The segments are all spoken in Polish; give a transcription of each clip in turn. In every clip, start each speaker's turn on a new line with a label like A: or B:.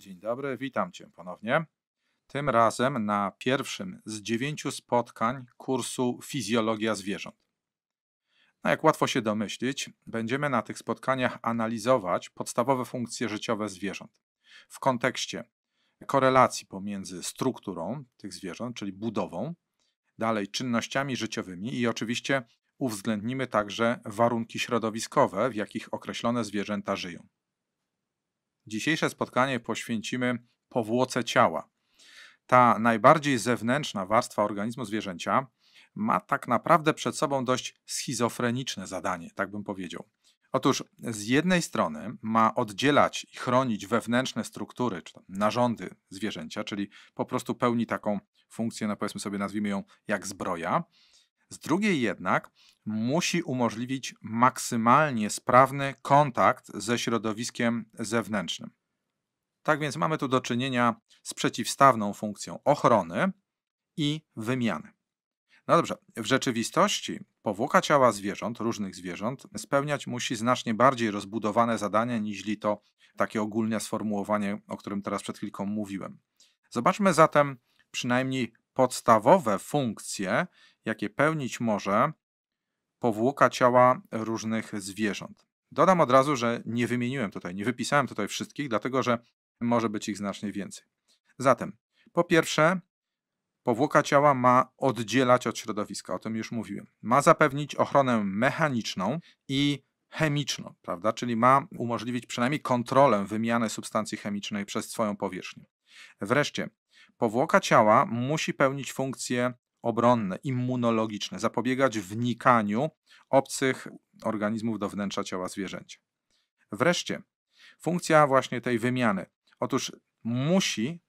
A: Dzień dobry, witam Cię ponownie. Tym razem na pierwszym z dziewięciu spotkań kursu Fizjologia Zwierząt. No jak łatwo się domyślić, będziemy na tych spotkaniach analizować podstawowe funkcje życiowe zwierząt w kontekście korelacji pomiędzy strukturą tych zwierząt, czyli budową, dalej czynnościami życiowymi i oczywiście uwzględnimy także warunki środowiskowe, w jakich określone zwierzęta żyją. Dzisiejsze spotkanie poświęcimy powłoce ciała. Ta najbardziej zewnętrzna warstwa organizmu zwierzęcia ma tak naprawdę przed sobą dość schizofreniczne zadanie, tak bym powiedział. Otóż z jednej strony ma oddzielać i chronić wewnętrzne struktury, czy narządy zwierzęcia, czyli po prostu pełni taką funkcję, no powiedzmy sobie, nazwijmy ją jak zbroja, z drugiej jednak musi umożliwić maksymalnie sprawny kontakt ze środowiskiem zewnętrznym. Tak więc mamy tu do czynienia z przeciwstawną funkcją ochrony i wymiany. No dobrze, w rzeczywistości powłoka ciała zwierząt, różnych zwierząt, spełniać musi znacznie bardziej rozbudowane zadania niż to takie ogólne sformułowanie, o którym teraz przed chwilką mówiłem. Zobaczmy zatem przynajmniej podstawowe funkcje, jakie pełnić może powłoka ciała różnych zwierząt. Dodam od razu, że nie wymieniłem tutaj, nie wypisałem tutaj wszystkich, dlatego że może być ich znacznie więcej. Zatem, po pierwsze, powłoka ciała ma oddzielać od środowiska, o tym już mówiłem. Ma zapewnić ochronę mechaniczną i chemiczną, prawda? Czyli ma umożliwić przynajmniej kontrolę wymiany substancji chemicznej przez swoją powierzchnię. Wreszcie, Powłoka ciała musi pełnić funkcje obronne, immunologiczne, zapobiegać wnikaniu obcych organizmów do wnętrza ciała zwierzęcia. Wreszcie, funkcja właśnie tej wymiany. Otóż musi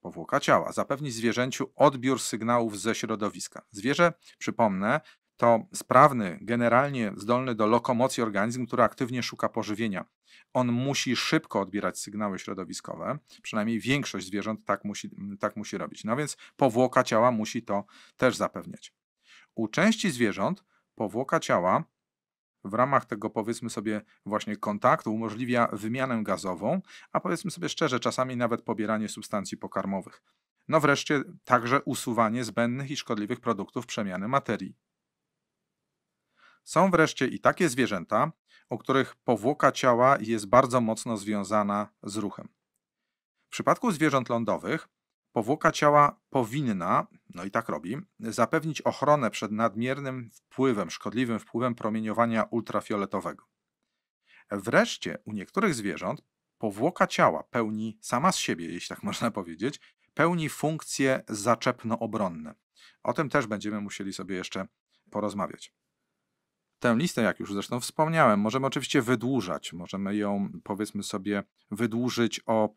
A: powłoka ciała zapewnić zwierzęciu odbiór sygnałów ze środowiska. Zwierzę, przypomnę, to sprawny, generalnie zdolny do lokomocji organizm, który aktywnie szuka pożywienia. On musi szybko odbierać sygnały środowiskowe, przynajmniej większość zwierząt tak musi, tak musi robić. No więc powłoka ciała musi to też zapewniać. U części zwierząt powłoka ciała w ramach tego powiedzmy sobie właśnie kontaktu umożliwia wymianę gazową, a powiedzmy sobie szczerze, czasami nawet pobieranie substancji pokarmowych. No wreszcie także usuwanie zbędnych i szkodliwych produktów przemiany materii. Są wreszcie i takie zwierzęta, u których powłoka ciała jest bardzo mocno związana z ruchem. W przypadku zwierząt lądowych powłoka ciała powinna, no i tak robi, zapewnić ochronę przed nadmiernym wpływem, szkodliwym wpływem promieniowania ultrafioletowego. Wreszcie u niektórych zwierząt powłoka ciała pełni sama z siebie, jeśli tak można powiedzieć, pełni funkcje zaczepno-obronne. O tym też będziemy musieli sobie jeszcze porozmawiać. Tę listę, jak już zresztą wspomniałem, możemy oczywiście wydłużać. Możemy ją, powiedzmy sobie, wydłużyć o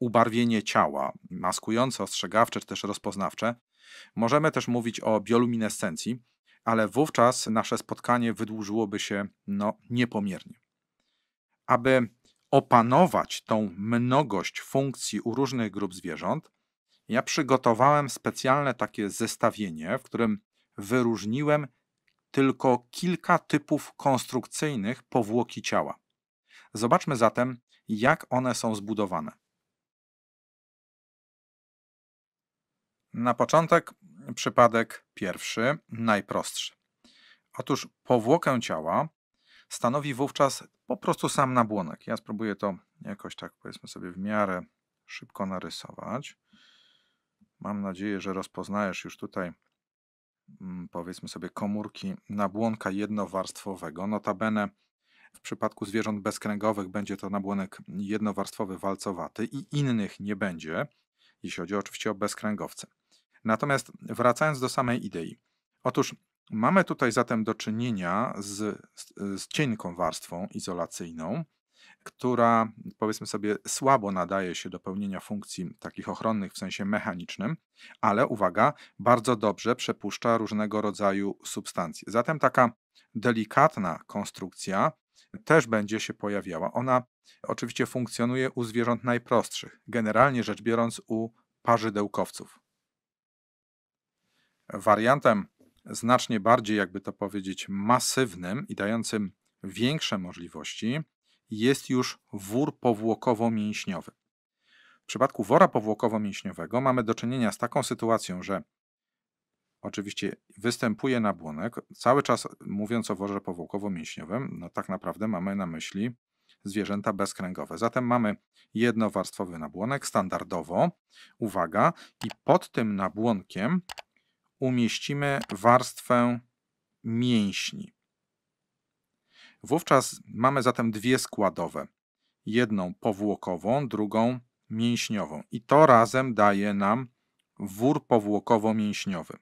A: ubarwienie ciała, maskujące, ostrzegawcze czy też rozpoznawcze. Możemy też mówić o bioluminescencji, ale wówczas nasze spotkanie wydłużyłoby się no, niepomiernie. Aby opanować tą mnogość funkcji u różnych grup zwierząt, ja przygotowałem specjalne takie zestawienie, w którym wyróżniłem tylko kilka typów konstrukcyjnych powłoki ciała. Zobaczmy zatem, jak one są zbudowane. Na początek przypadek pierwszy, najprostszy. Otóż powłokę ciała stanowi wówczas po prostu sam nabłonek. Ja spróbuję to jakoś tak powiedzmy sobie w miarę szybko narysować. Mam nadzieję, że rozpoznajesz już tutaj Mm, powiedzmy sobie komórki nabłonka jednowarstwowego. Notabene w przypadku zwierząt bezkręgowych będzie to nabłonek jednowarstwowy walcowaty i innych nie będzie, jeśli chodzi oczywiście o bezkręgowce. Natomiast wracając do samej idei. Otóż mamy tutaj zatem do czynienia z, z cienką warstwą izolacyjną, która powiedzmy sobie słabo nadaje się do pełnienia funkcji takich ochronnych w sensie mechanicznym, ale uwaga, bardzo dobrze przepuszcza różnego rodzaju substancje. Zatem taka delikatna konstrukcja też będzie się pojawiała. Ona oczywiście funkcjonuje u zwierząt najprostszych, generalnie rzecz biorąc u parzydełkowców. Wariantem znacznie bardziej, jakby to powiedzieć, masywnym i dającym większe możliwości jest już wór powłokowo-mięśniowy. W przypadku wora powłokowo-mięśniowego mamy do czynienia z taką sytuacją, że oczywiście występuje nabłonek. Cały czas mówiąc o worze powłokowo-mięśniowym, no tak naprawdę mamy na myśli zwierzęta bezkręgowe. Zatem mamy jednowarstwowy nabłonek standardowo. Uwaga, i pod tym nabłonkiem umieścimy warstwę mięśni. Wówczas mamy zatem dwie składowe. Jedną powłokową, drugą mięśniową. I to razem daje nam wór powłokowo-mięśniowy.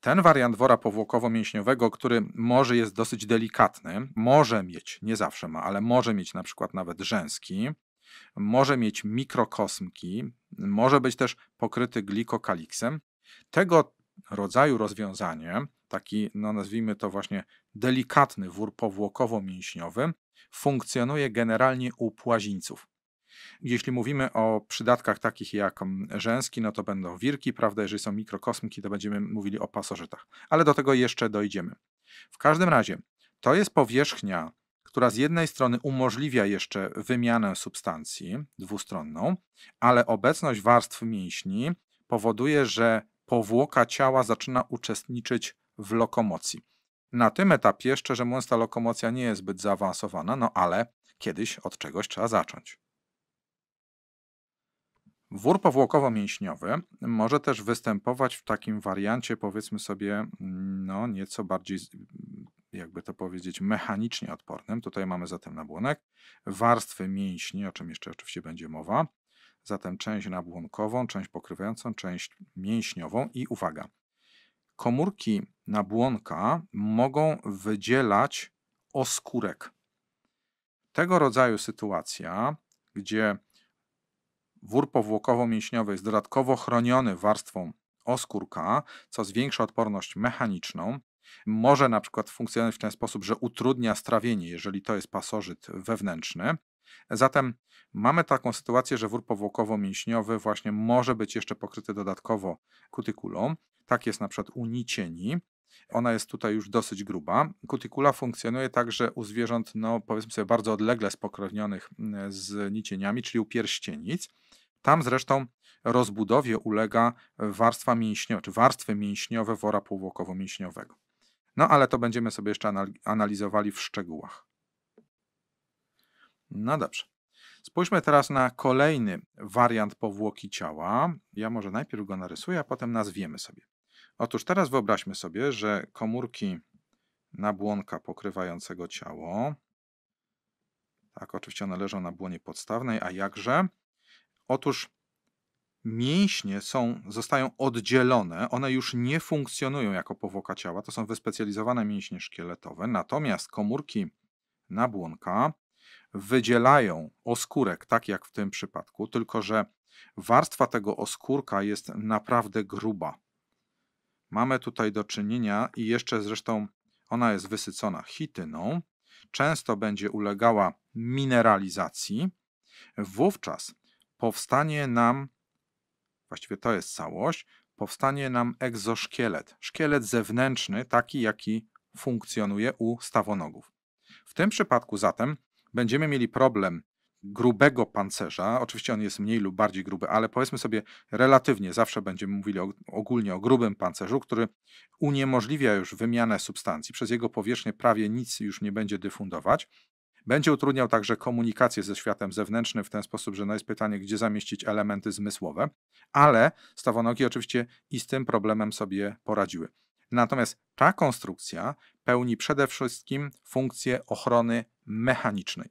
A: Ten wariant wora powłokowo-mięśniowego, który może jest dosyć delikatny, może mieć, nie zawsze ma, ale może mieć na przykład nawet rzęski, może mieć mikrokosmki, może być też pokryty glikokaliksem. Tego rodzaju rozwiązanie taki, no nazwijmy to właśnie delikatny wór powłokowo-mięśniowy, funkcjonuje generalnie u płazińców. Jeśli mówimy o przydatkach takich jak mm, rzęski, no to będą wirki, prawda? Jeżeli są mikrokosmki, to będziemy mówili o pasożytach, ale do tego jeszcze dojdziemy. W każdym razie, to jest powierzchnia, która z jednej strony umożliwia jeszcze wymianę substancji dwustronną, ale obecność warstw mięśni powoduje, że powłoka ciała zaczyna uczestniczyć w lokomocji. Na tym etapie, szczerze mówiąc, ta lokomocja nie jest zbyt zaawansowana, no ale kiedyś od czegoś trzeba zacząć. Wór powłokowo-mięśniowy może też występować w takim wariancie, powiedzmy sobie, no nieco bardziej, jakby to powiedzieć, mechanicznie odpornym. Tutaj mamy zatem nabłonek, warstwy mięśni, o czym jeszcze oczywiście będzie mowa. Zatem część nabłonkową, część pokrywającą, część mięśniową i uwaga, komórki nabłonka mogą wydzielać oskórek. Tego rodzaju sytuacja, gdzie wór powłokowo-mięśniowy jest dodatkowo chroniony warstwą oskórka, co zwiększa odporność mechaniczną, może na przykład funkcjonować w ten sposób, że utrudnia strawienie, jeżeli to jest pasożyt wewnętrzny. Zatem mamy taką sytuację, że wór powłokowo-mięśniowy właśnie może być jeszcze pokryty dodatkowo kutykulą. Tak jest na przykład u nicieni. Ona jest tutaj już dosyć gruba. Kutikula funkcjonuje także u zwierząt, no powiedzmy sobie, bardzo odlegle spokrewnionych mm, z nicieniami, czyli u pierścienic. Tam zresztą rozbudowie ulega warstwa mięśniowa, czy warstwy mięśniowe wora półwłokowo-mięśniowego. No ale to będziemy sobie jeszcze analizowali w szczegółach. No dobrze. Spójrzmy teraz na kolejny wariant powłoki ciała. Ja może najpierw go narysuję, a potem nazwiemy sobie. Otóż teraz wyobraźmy sobie, że komórki nabłonka pokrywającego ciało, tak, oczywiście one leżą na błonie podstawnej, a jakże? Otóż mięśnie są, zostają oddzielone, one już nie funkcjonują jako powłoka ciała, to są wyspecjalizowane mięśnie szkieletowe, natomiast komórki nabłonka wydzielają oskórek, tak jak w tym przypadku, tylko że warstwa tego oskórka jest naprawdę gruba mamy tutaj do czynienia i jeszcze zresztą ona jest wysycona chityną, często będzie ulegała mineralizacji, wówczas powstanie nam, właściwie to jest całość, powstanie nam egzoszkielet, szkielet zewnętrzny, taki jaki funkcjonuje u stawonogów. W tym przypadku zatem będziemy mieli problem grubego pancerza, oczywiście on jest mniej lub bardziej gruby, ale powiedzmy sobie relatywnie, zawsze będziemy mówili o, ogólnie o grubym pancerzu, który uniemożliwia już wymianę substancji, przez jego powierzchnię prawie nic już nie będzie dyfundować. Będzie utrudniał także komunikację ze światem zewnętrznym w ten sposób, że no jest pytanie, gdzie zamieścić elementy zmysłowe, ale stawonogi oczywiście i z tym problemem sobie poradziły. Natomiast ta konstrukcja pełni przede wszystkim funkcję ochrony mechanicznej.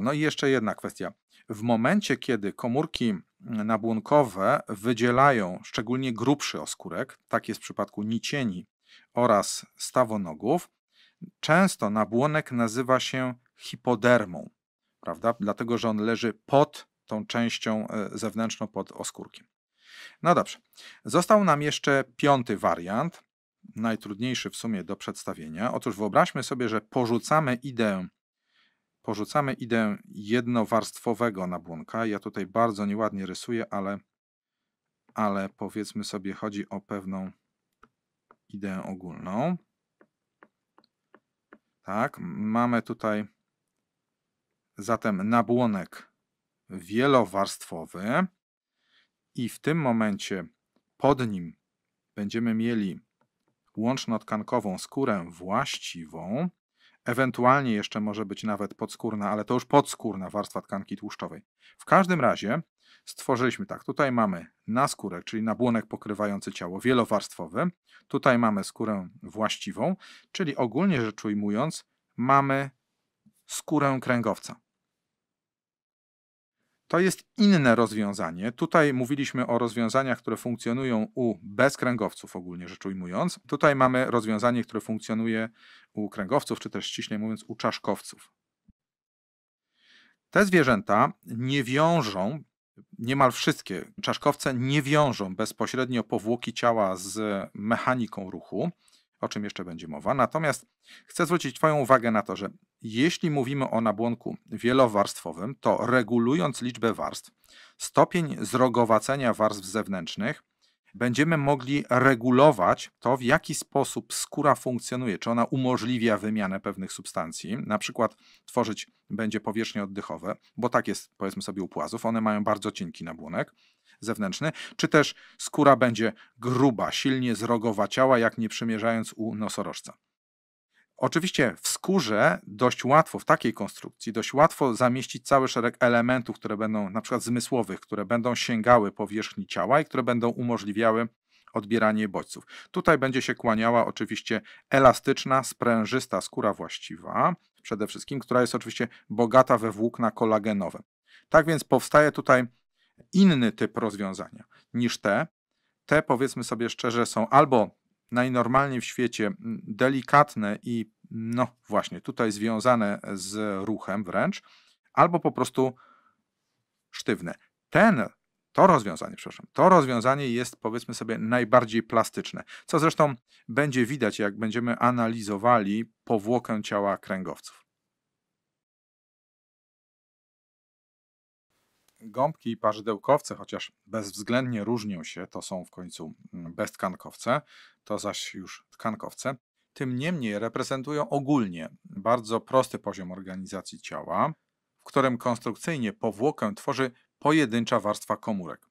A: No i jeszcze jedna kwestia. W momencie, kiedy komórki mm, nabłonkowe wydzielają szczególnie grubszy oskórek, tak jest w przypadku nicieni oraz stawonogów, często nabłonek nazywa się hipodermą, prawda? Dlatego, że on leży pod tą częścią e, zewnętrzną, pod oskórkiem. No dobrze. Został nam jeszcze piąty wariant, najtrudniejszy w sumie do przedstawienia. Otóż wyobraźmy sobie, że porzucamy ideę porzucamy ideę jednowarstwowego nabłonka. Ja tutaj bardzo nieładnie rysuję, ale, ale powiedzmy sobie, chodzi o pewną ideę ogólną. Tak, mamy tutaj zatem nabłonek wielowarstwowy i w tym momencie pod nim będziemy mieli łącznotkankową skórę właściwą, ewentualnie jeszcze może być nawet podskórna, ale to już podskórna warstwa tkanki tłuszczowej. W każdym razie stworzyliśmy tak, tutaj mamy naskórek, czyli nabłonek pokrywający ciało wielowarstwowy, tutaj mamy skórę właściwą, czyli ogólnie rzecz ujmując mamy skórę kręgowca. To jest inne rozwiązanie. Tutaj mówiliśmy o rozwiązaniach, które funkcjonują u bezkręgowców, ogólnie rzecz ujmując. Tutaj mamy rozwiązanie, które funkcjonuje u kręgowców, czy też ściśle mówiąc u czaszkowców. Te zwierzęta nie wiążą, niemal wszystkie czaszkowce nie wiążą bezpośrednio powłoki ciała z mechaniką ruchu o czym jeszcze będzie mowa. Natomiast chcę zwrócić Twoją uwagę na to, że jeśli mówimy o nabłonku wielowarstwowym, to regulując liczbę warstw, stopień zrogowacenia warstw zewnętrznych będziemy mogli regulować to, w jaki sposób skóra funkcjonuje, czy ona umożliwia wymianę pewnych substancji, na przykład tworzyć będzie powierzchnie oddechowe, bo tak jest powiedzmy sobie u płazów, one mają bardzo cienki nabłonek zewnętrzny, czy też skóra będzie gruba, silnie zrogowa ciała, jak nie przymierzając u nosorożca. Oczywiście w skórze dość łatwo, w takiej konstrukcji, dość łatwo zamieścić cały szereg elementów, które będą na przykład zmysłowych, które będą sięgały powierzchni ciała i które będą umożliwiały odbieranie bodźców. Tutaj będzie się kłaniała oczywiście elastyczna, sprężysta skóra właściwa, przede wszystkim, która jest oczywiście bogata we włókna kolagenowe. Tak więc powstaje tutaj inny typ rozwiązania niż te. Te powiedzmy sobie szczerze są albo najnormalniej w świecie delikatne i no właśnie tutaj związane z ruchem wręcz, albo po prostu sztywne. Ten, to rozwiązanie, przepraszam, to rozwiązanie jest powiedzmy sobie najbardziej plastyczne, co zresztą będzie widać, jak będziemy analizowali powłokę ciała kręgowców. Gąbki i parzydełkowce, chociaż bezwzględnie różnią się, to są w końcu mm, beztkankowce, to zaś już tkankowce, tym niemniej reprezentują ogólnie bardzo prosty poziom organizacji ciała, w którym konstrukcyjnie powłokę tworzy pojedyncza warstwa komórek.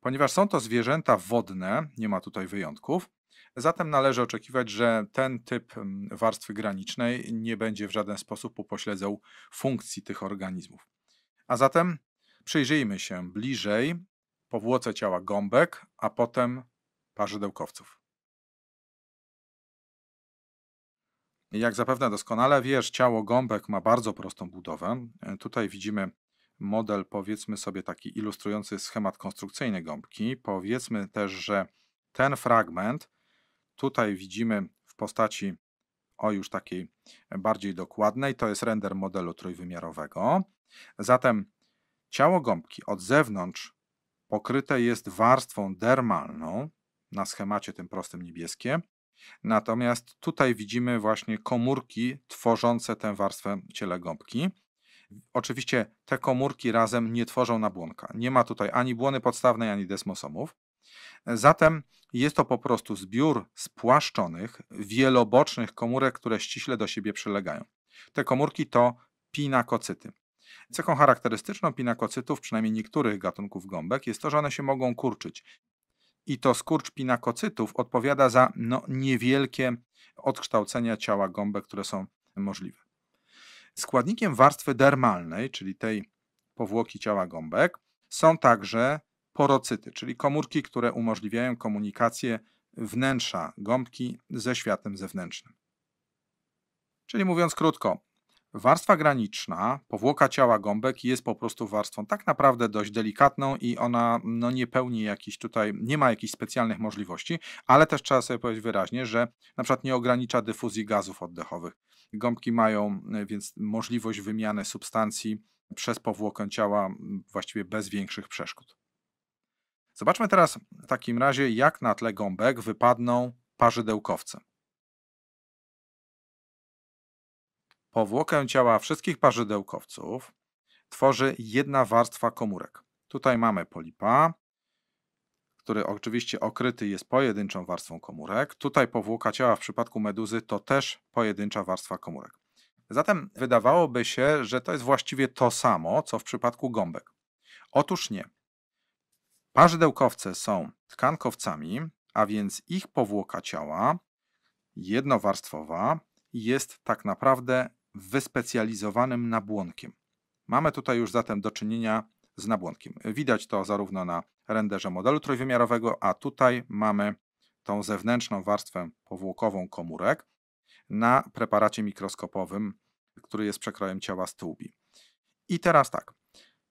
A: Ponieważ są to zwierzęta wodne, nie ma tutaj wyjątków, zatem należy oczekiwać, że ten typ mm, warstwy granicznej nie będzie w żaden sposób upośledzał funkcji tych organizmów. A zatem przyjrzyjmy się bliżej powłoce ciała gąbek, a potem parzydełkowców. Jak zapewne doskonale wiesz, ciało gąbek ma bardzo prostą budowę. Tutaj widzimy model, powiedzmy sobie taki ilustrujący schemat konstrukcyjny gąbki. Powiedzmy też, że ten fragment tutaj widzimy w postaci o już takiej bardziej dokładnej, to jest render modelu trójwymiarowego. Zatem Ciało gąbki od zewnątrz pokryte jest warstwą dermalną, na schemacie tym prostym niebieskie, natomiast tutaj widzimy właśnie komórki tworzące tę warstwę ciele gąbki. Oczywiście te komórki razem nie tworzą nabłonka. Nie ma tutaj ani błony podstawnej, ani desmosomów. Zatem jest to po prostu zbiór spłaszczonych, wielobocznych komórek, które ściśle do siebie przylegają. Te komórki to pinakocyty. Cechą charakterystyczną pinakocytów, przynajmniej niektórych gatunków gąbek, jest to, że one się mogą kurczyć. I to skurcz pinakocytów odpowiada za no, niewielkie odkształcenia ciała gąbek, które są możliwe. Składnikiem warstwy dermalnej, czyli tej powłoki ciała gąbek, są także porocyty, czyli komórki, które umożliwiają komunikację wnętrza gąbki ze światem zewnętrznym. Czyli mówiąc krótko, Warstwa graniczna, powłoka ciała gąbek jest po prostu warstwą tak naprawdę dość delikatną i ona no, nie pełni jakichś tutaj, nie ma jakichś specjalnych możliwości, ale też trzeba sobie powiedzieć wyraźnie, że na przykład nie ogranicza dyfuzji gazów oddechowych. Gąbki mają e, więc możliwość wymiany substancji przez powłokę ciała właściwie bez większych przeszkód. Zobaczmy teraz w takim razie, jak na tle gąbek wypadną parzydełkowce. Powłokę ciała wszystkich parzydełkowców tworzy jedna warstwa komórek. Tutaj mamy polipa, który oczywiście okryty jest pojedynczą warstwą komórek. Tutaj powłoka ciała w przypadku meduzy to też pojedyncza warstwa komórek. Zatem wydawałoby się, że to jest właściwie to samo, co w przypadku gąbek. Otóż nie. Parzydełkowce są tkankowcami, a więc ich powłoka ciała jednowarstwowa jest tak naprawdę wyspecjalizowanym nabłonkiem. Mamy tutaj już zatem do czynienia z nabłonkiem. Widać to zarówno na renderze modelu trójwymiarowego, a tutaj mamy tą zewnętrzną warstwę powłokową komórek na preparacie mikroskopowym, który jest przekrojem ciała stłubi. I teraz tak,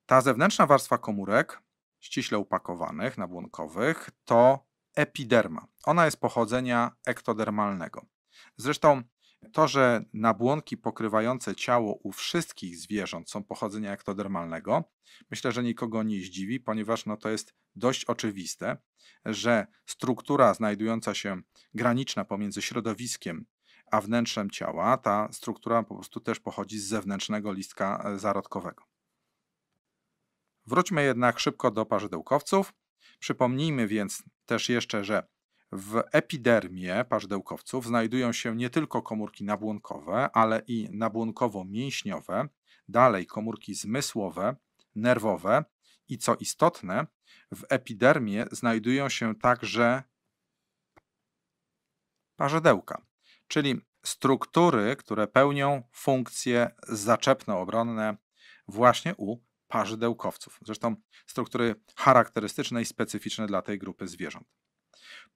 A: ta zewnętrzna warstwa komórek, ściśle upakowanych, nabłonkowych, to epiderma. Ona jest pochodzenia ektodermalnego. Zresztą to, że nabłonki pokrywające ciało u wszystkich zwierząt są pochodzenia ektodermalnego, myślę, że nikogo nie zdziwi, ponieważ no, to jest dość oczywiste, że struktura znajdująca się graniczna pomiędzy środowiskiem a wnętrzem ciała, ta struktura po prostu też pochodzi z zewnętrznego listka e, zarodkowego. Wróćmy jednak szybko do parzydełkowców. Przypomnijmy więc też jeszcze, że w epidermie parzydełkowców znajdują się nie tylko komórki nabłonkowe, ale i nabłonkowo-mięśniowe, dalej komórki zmysłowe, nerwowe i co istotne, w epidermie znajdują się także parzydełka, czyli struktury, które pełnią funkcje zaczepno-obronne właśnie u parzydełkowców. Zresztą struktury charakterystyczne i specyficzne dla tej grupy zwierząt.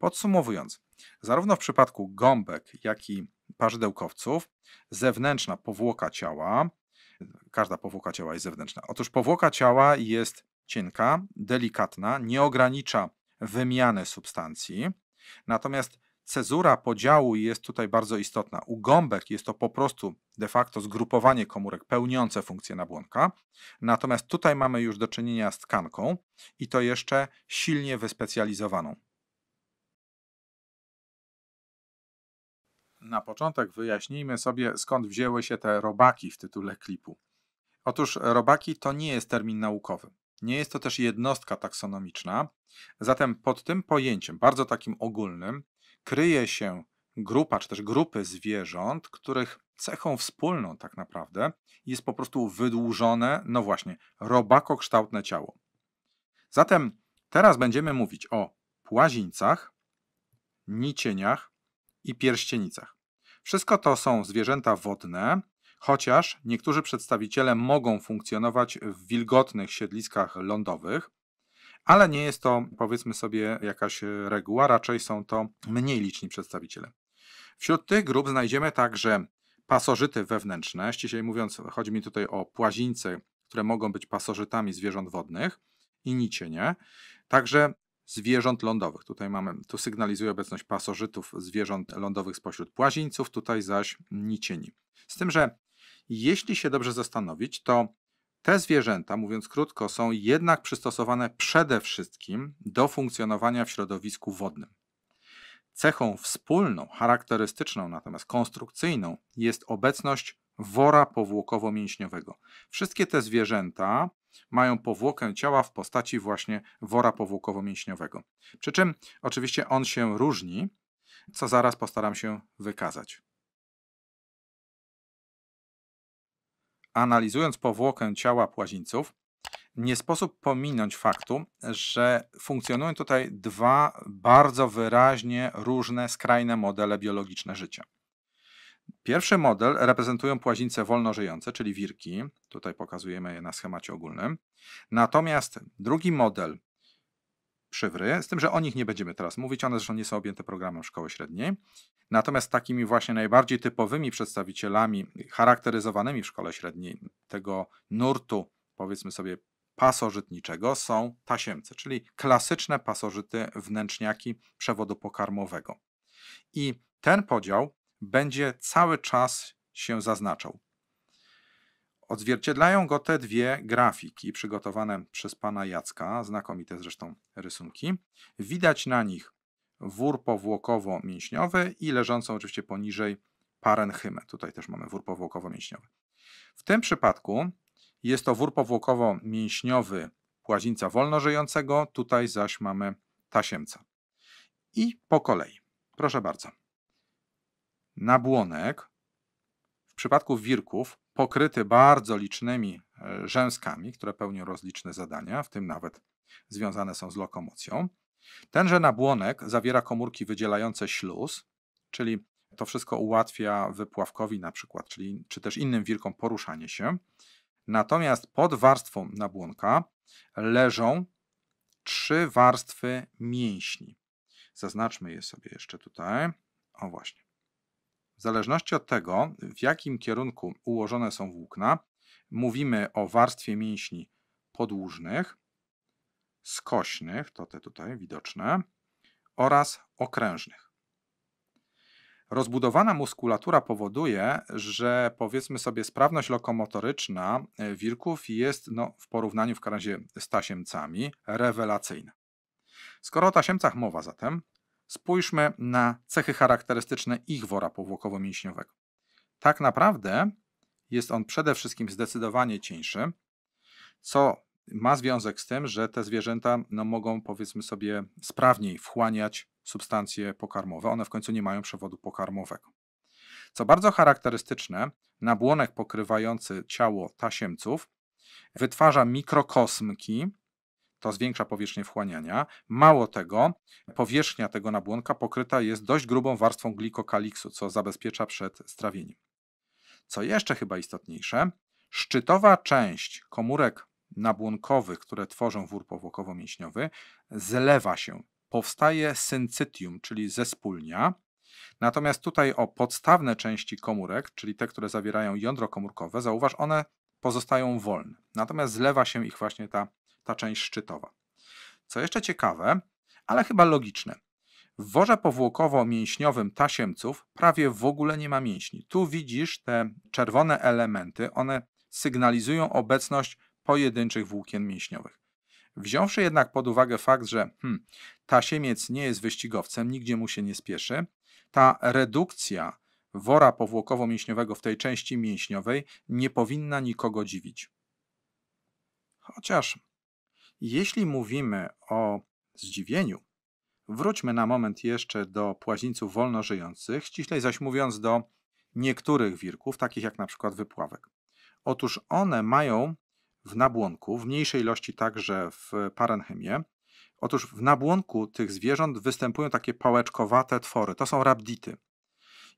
A: Podsumowując, zarówno w przypadku gąbek, jak i parzydełkowców, zewnętrzna powłoka ciała, każda powłoka ciała jest zewnętrzna. Otóż powłoka ciała jest cienka, delikatna, nie ogranicza wymiany substancji, natomiast cezura podziału jest tutaj bardzo istotna. U gąbek jest to po prostu de facto zgrupowanie komórek pełniące funkcję nabłonka, natomiast tutaj mamy już do czynienia z tkanką i to jeszcze silnie wyspecjalizowaną. Na początek wyjaśnijmy sobie, skąd wzięły się te robaki w tytule klipu. Otóż robaki to nie jest termin naukowy. Nie jest to też jednostka taksonomiczna. Zatem pod tym pojęciem, bardzo takim ogólnym, kryje się grupa czy też grupy zwierząt, których cechą wspólną tak naprawdę jest po prostu wydłużone, no właśnie, robakokształtne ciało. Zatem teraz będziemy mówić o płazińcach, nicieniach, i pierścienicach. Wszystko to są zwierzęta wodne, chociaż niektórzy przedstawiciele mogą funkcjonować w wilgotnych siedliskach lądowych, ale nie jest to, powiedzmy sobie, jakaś reguła, raczej są to mniej liczni przedstawiciele. Wśród tych grup znajdziemy także pasożyty wewnętrzne, ściślej mówiąc, chodzi mi tutaj o płazińce, które mogą być pasożytami zwierząt wodnych i nicienie, także zwierząt lądowych. Tutaj mamy, tu sygnalizuje obecność pasożytów zwierząt lądowych spośród płazińców, tutaj zaś nicieni. Z tym, że jeśli się dobrze zastanowić, to te zwierzęta, mówiąc krótko, są jednak przystosowane przede wszystkim do funkcjonowania w środowisku wodnym. Cechą wspólną, charakterystyczną, natomiast konstrukcyjną jest obecność wora powłokowo-mięśniowego. Wszystkie te zwierzęta mają powłokę ciała w postaci właśnie wora powłokowo-mięśniowego. Przy czym oczywiście on się różni, co zaraz postaram się wykazać. Analizując powłokę ciała płazińców, nie sposób pominąć faktu, że funkcjonują tutaj dwa bardzo wyraźnie różne skrajne modele biologiczne życia. Pierwszy model reprezentują płazince wolno żyjące, czyli wirki. Tutaj pokazujemy je na schemacie ogólnym. Natomiast drugi model przywry, z tym, że o nich nie będziemy teraz mówić, one zresztą nie są objęte programem szkoły średniej. Natomiast takimi właśnie najbardziej typowymi przedstawicielami charakteryzowanymi w szkole średniej tego nurtu, powiedzmy sobie, pasożytniczego są tasiemce, czyli klasyczne pasożyty wnętrzniaki przewodu pokarmowego. I ten podział będzie cały czas się zaznaczał. Odzwierciedlają go te dwie grafiki przygotowane przez pana Jacka, znakomite zresztą rysunki. Widać na nich wór powłokowo-mięśniowy i leżącą oczywiście poniżej parenchymę. Tutaj też mamy wór powłokowo-mięśniowy. W tym przypadku jest to wór powłokowo-mięśniowy płazińca wolnożyjącego, tutaj zaś mamy tasiemca. I po kolei. Proszę bardzo nabłonek w przypadku wirków pokryty bardzo licznymi e, rzęskami, które pełnią rozliczne zadania, w tym nawet związane są z lokomocją. Tenże nabłonek zawiera komórki wydzielające śluz, czyli to wszystko ułatwia wypławkowi na przykład, czyli, czy też innym wirkom poruszanie się. Natomiast pod warstwą nabłonka leżą trzy warstwy mięśni. Zaznaczmy je sobie jeszcze tutaj. O właśnie. W zależności od tego, w jakim kierunku ułożone są włókna, mówimy o warstwie mięśni podłużnych, skośnych, to te tutaj widoczne, oraz okrężnych. Rozbudowana muskulatura powoduje, że powiedzmy sobie sprawność lokomotoryczna e, wilków jest no, w porównaniu w razie z tasiemcami rewelacyjna. Skoro o tasiemcach mowa zatem, Spójrzmy na cechy charakterystyczne ich wora powłokowo-mięśniowego. Tak naprawdę jest on przede wszystkim zdecydowanie cieńszy, co ma związek z tym, że te zwierzęta no, mogą powiedzmy sobie sprawniej wchłaniać substancje pokarmowe. One w końcu nie mają przewodu pokarmowego. Co bardzo charakterystyczne, nabłonek pokrywający ciało tasiemców wytwarza mikrokosmki, to zwiększa powierzchnię wchłaniania. Mało tego, powierzchnia tego nabłonka pokryta jest dość grubą warstwą glikokaliksu, co zabezpiecza przed strawieniem. Co jeszcze chyba istotniejsze, szczytowa część komórek nabłonkowych, które tworzą wór powłokowo-mięśniowy, zlewa się. Powstaje syncytium, czyli zespólnia. Natomiast tutaj o podstawne części komórek, czyli te, które zawierają jądro komórkowe, zauważ, one pozostają wolne. Natomiast zlewa się ich właśnie ta ta część szczytowa. Co jeszcze ciekawe, ale chyba logiczne, w worze powłokowo-mięśniowym tasiemców prawie w ogóle nie ma mięśni. Tu widzisz te czerwone elementy, one sygnalizują obecność pojedynczych włókien mięśniowych. Wziąwszy jednak pod uwagę fakt, że hmm, tasiemiec nie jest wyścigowcem, nigdzie mu się nie spieszy, ta redukcja wora powłokowo-mięśniowego w tej części mięśniowej nie powinna nikogo dziwić. Chociaż jeśli mówimy o zdziwieniu, wróćmy na moment jeszcze do płaźniców wolnożyjących. ściślej zaś mówiąc do niektórych wirków, takich jak na przykład wypławek. Otóż one mają w nabłonku, w mniejszej ilości także w parenchymie, otóż w nabłonku tych zwierząt występują takie pałeczkowate twory, to są rabdity.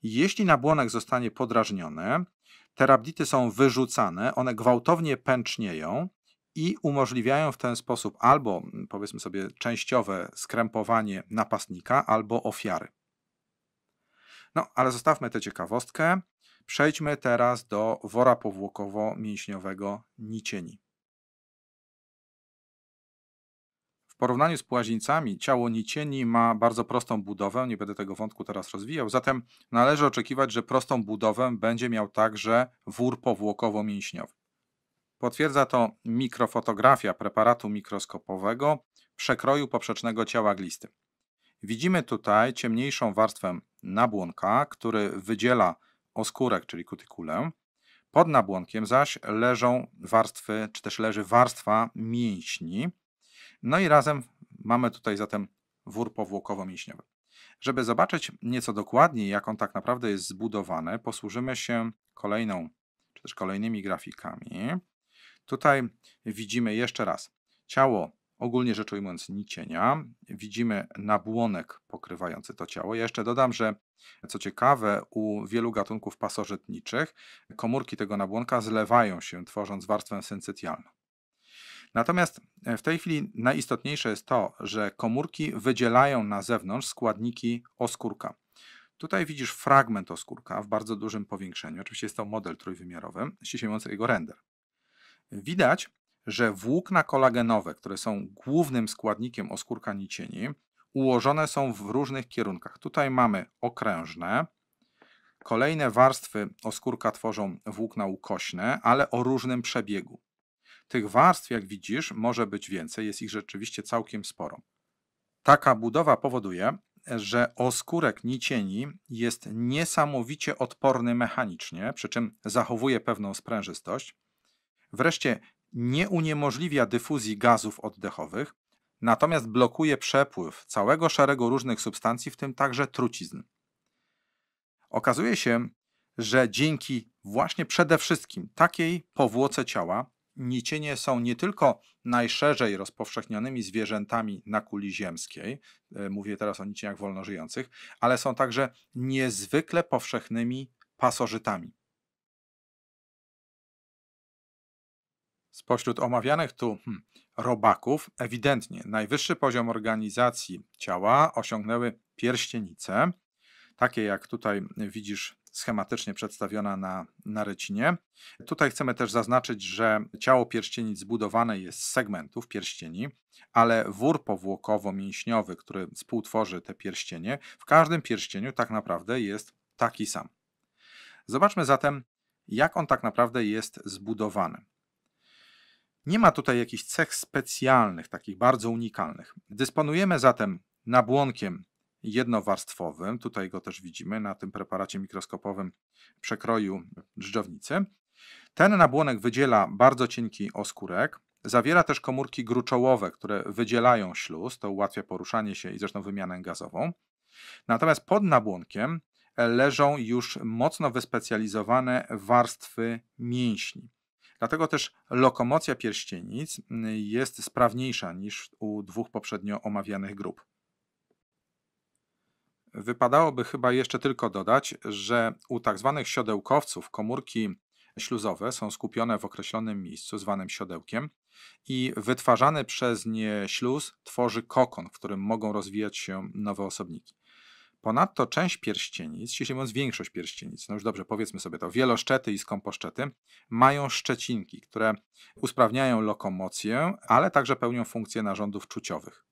A: Jeśli nabłonek zostanie podrażniony, te rabdity są wyrzucane, one gwałtownie pęcznieją, i umożliwiają w ten sposób albo, mm, powiedzmy sobie, częściowe skrępowanie napastnika, albo ofiary. No, ale zostawmy tę ciekawostkę. Przejdźmy teraz do wora powłokowo-mięśniowego nicieni. W porównaniu z płazińcami ciało nicieni ma bardzo prostą budowę, nie będę tego wątku teraz rozwijał, zatem należy oczekiwać, że prostą budowę będzie miał także wór powłokowo-mięśniowy. Potwierdza to mikrofotografia preparatu mikroskopowego przekroju poprzecznego ciała glisty. Widzimy tutaj ciemniejszą warstwę nabłonka, który wydziela oskórek, czyli kutykulę. Pod nabłonkiem zaś leżą warstwy, czy też leży warstwa mięśni. No i razem mamy tutaj zatem wór powłokowo-mięśniowy. Żeby zobaczyć nieco dokładniej, jak on tak naprawdę jest zbudowany, posłużymy się kolejną, czy też kolejnymi grafikami. Tutaj widzimy jeszcze raz ciało ogólnie rzecz ujmując nicienia. Widzimy nabłonek pokrywający to ciało. Ja jeszcze dodam, że co ciekawe, u wielu gatunków pasożytniczych komórki tego nabłonka zlewają się, tworząc warstwę syncytialną. Natomiast e, w tej chwili najistotniejsze jest to, że komórki wydzielają na zewnątrz składniki oskórka. Tutaj widzisz fragment oskórka w bardzo dużym powiększeniu. Oczywiście jest to model trójwymiarowy, ściśle jego render. Widać, że włókna kolagenowe, które są głównym składnikiem oskórka nicieni, ułożone są w różnych kierunkach. Tutaj mamy okrężne, kolejne warstwy oskórka tworzą włókna ukośne, ale o różnym przebiegu. Tych warstw, jak widzisz, może być więcej, jest ich rzeczywiście całkiem sporo. Taka budowa powoduje, że oskórek nicieni jest niesamowicie odporny mechanicznie, przy czym zachowuje pewną sprężystość, Wreszcie nie uniemożliwia dyfuzji gazów oddechowych, natomiast blokuje przepływ całego szeregu różnych substancji, w tym także trucizn. Okazuje się, że dzięki właśnie przede wszystkim takiej powłoce ciała nicienie są nie tylko najszerzej rozpowszechnionymi zwierzętami na kuli ziemskiej, e, mówię teraz o nicieniach wolnożyjących, ale są także niezwykle powszechnymi pasożytami. Spośród omawianych tu hmm, robaków ewidentnie najwyższy poziom organizacji ciała osiągnęły pierścienice, takie jak tutaj widzisz schematycznie przedstawiona na, na rycinie. Tutaj chcemy też zaznaczyć, że ciało pierścienic zbudowane jest z segmentów pierścieni, ale wór powłokowo-mięśniowy, który współtworzy te pierścienie, w każdym pierścieniu tak naprawdę jest taki sam. Zobaczmy zatem, jak on tak naprawdę jest zbudowany. Nie ma tutaj jakichś cech specjalnych, takich bardzo unikalnych. Dysponujemy zatem nabłonkiem jednowarstwowym, tutaj go też widzimy na tym preparacie mikroskopowym przekroju drżdżownicy. Ten nabłonek wydziela bardzo cienki oskórek, Zawiera też komórki gruczołowe, które wydzielają śluz, to ułatwia poruszanie się i zresztą wymianę gazową. Natomiast pod nabłonkiem leżą już mocno wyspecjalizowane warstwy mięśni. Dlatego też lokomocja pierścienic mm, jest sprawniejsza niż u dwóch poprzednio omawianych grup. Wypadałoby chyba jeszcze tylko dodać, że u tzw. Tak siodełkowców komórki śluzowe są skupione w określonym miejscu, zwanym siodełkiem, i wytwarzany przez nie śluz tworzy kokon, w którym mogą rozwijać się nowe osobniki. Ponadto część pierścienic, jeśli mówiąc większość pierścienic, no już dobrze, powiedzmy sobie to, wieloszczety i skąposzczety, mają szczecinki, które usprawniają lokomocję, ale także pełnią funkcje narządów czuciowych.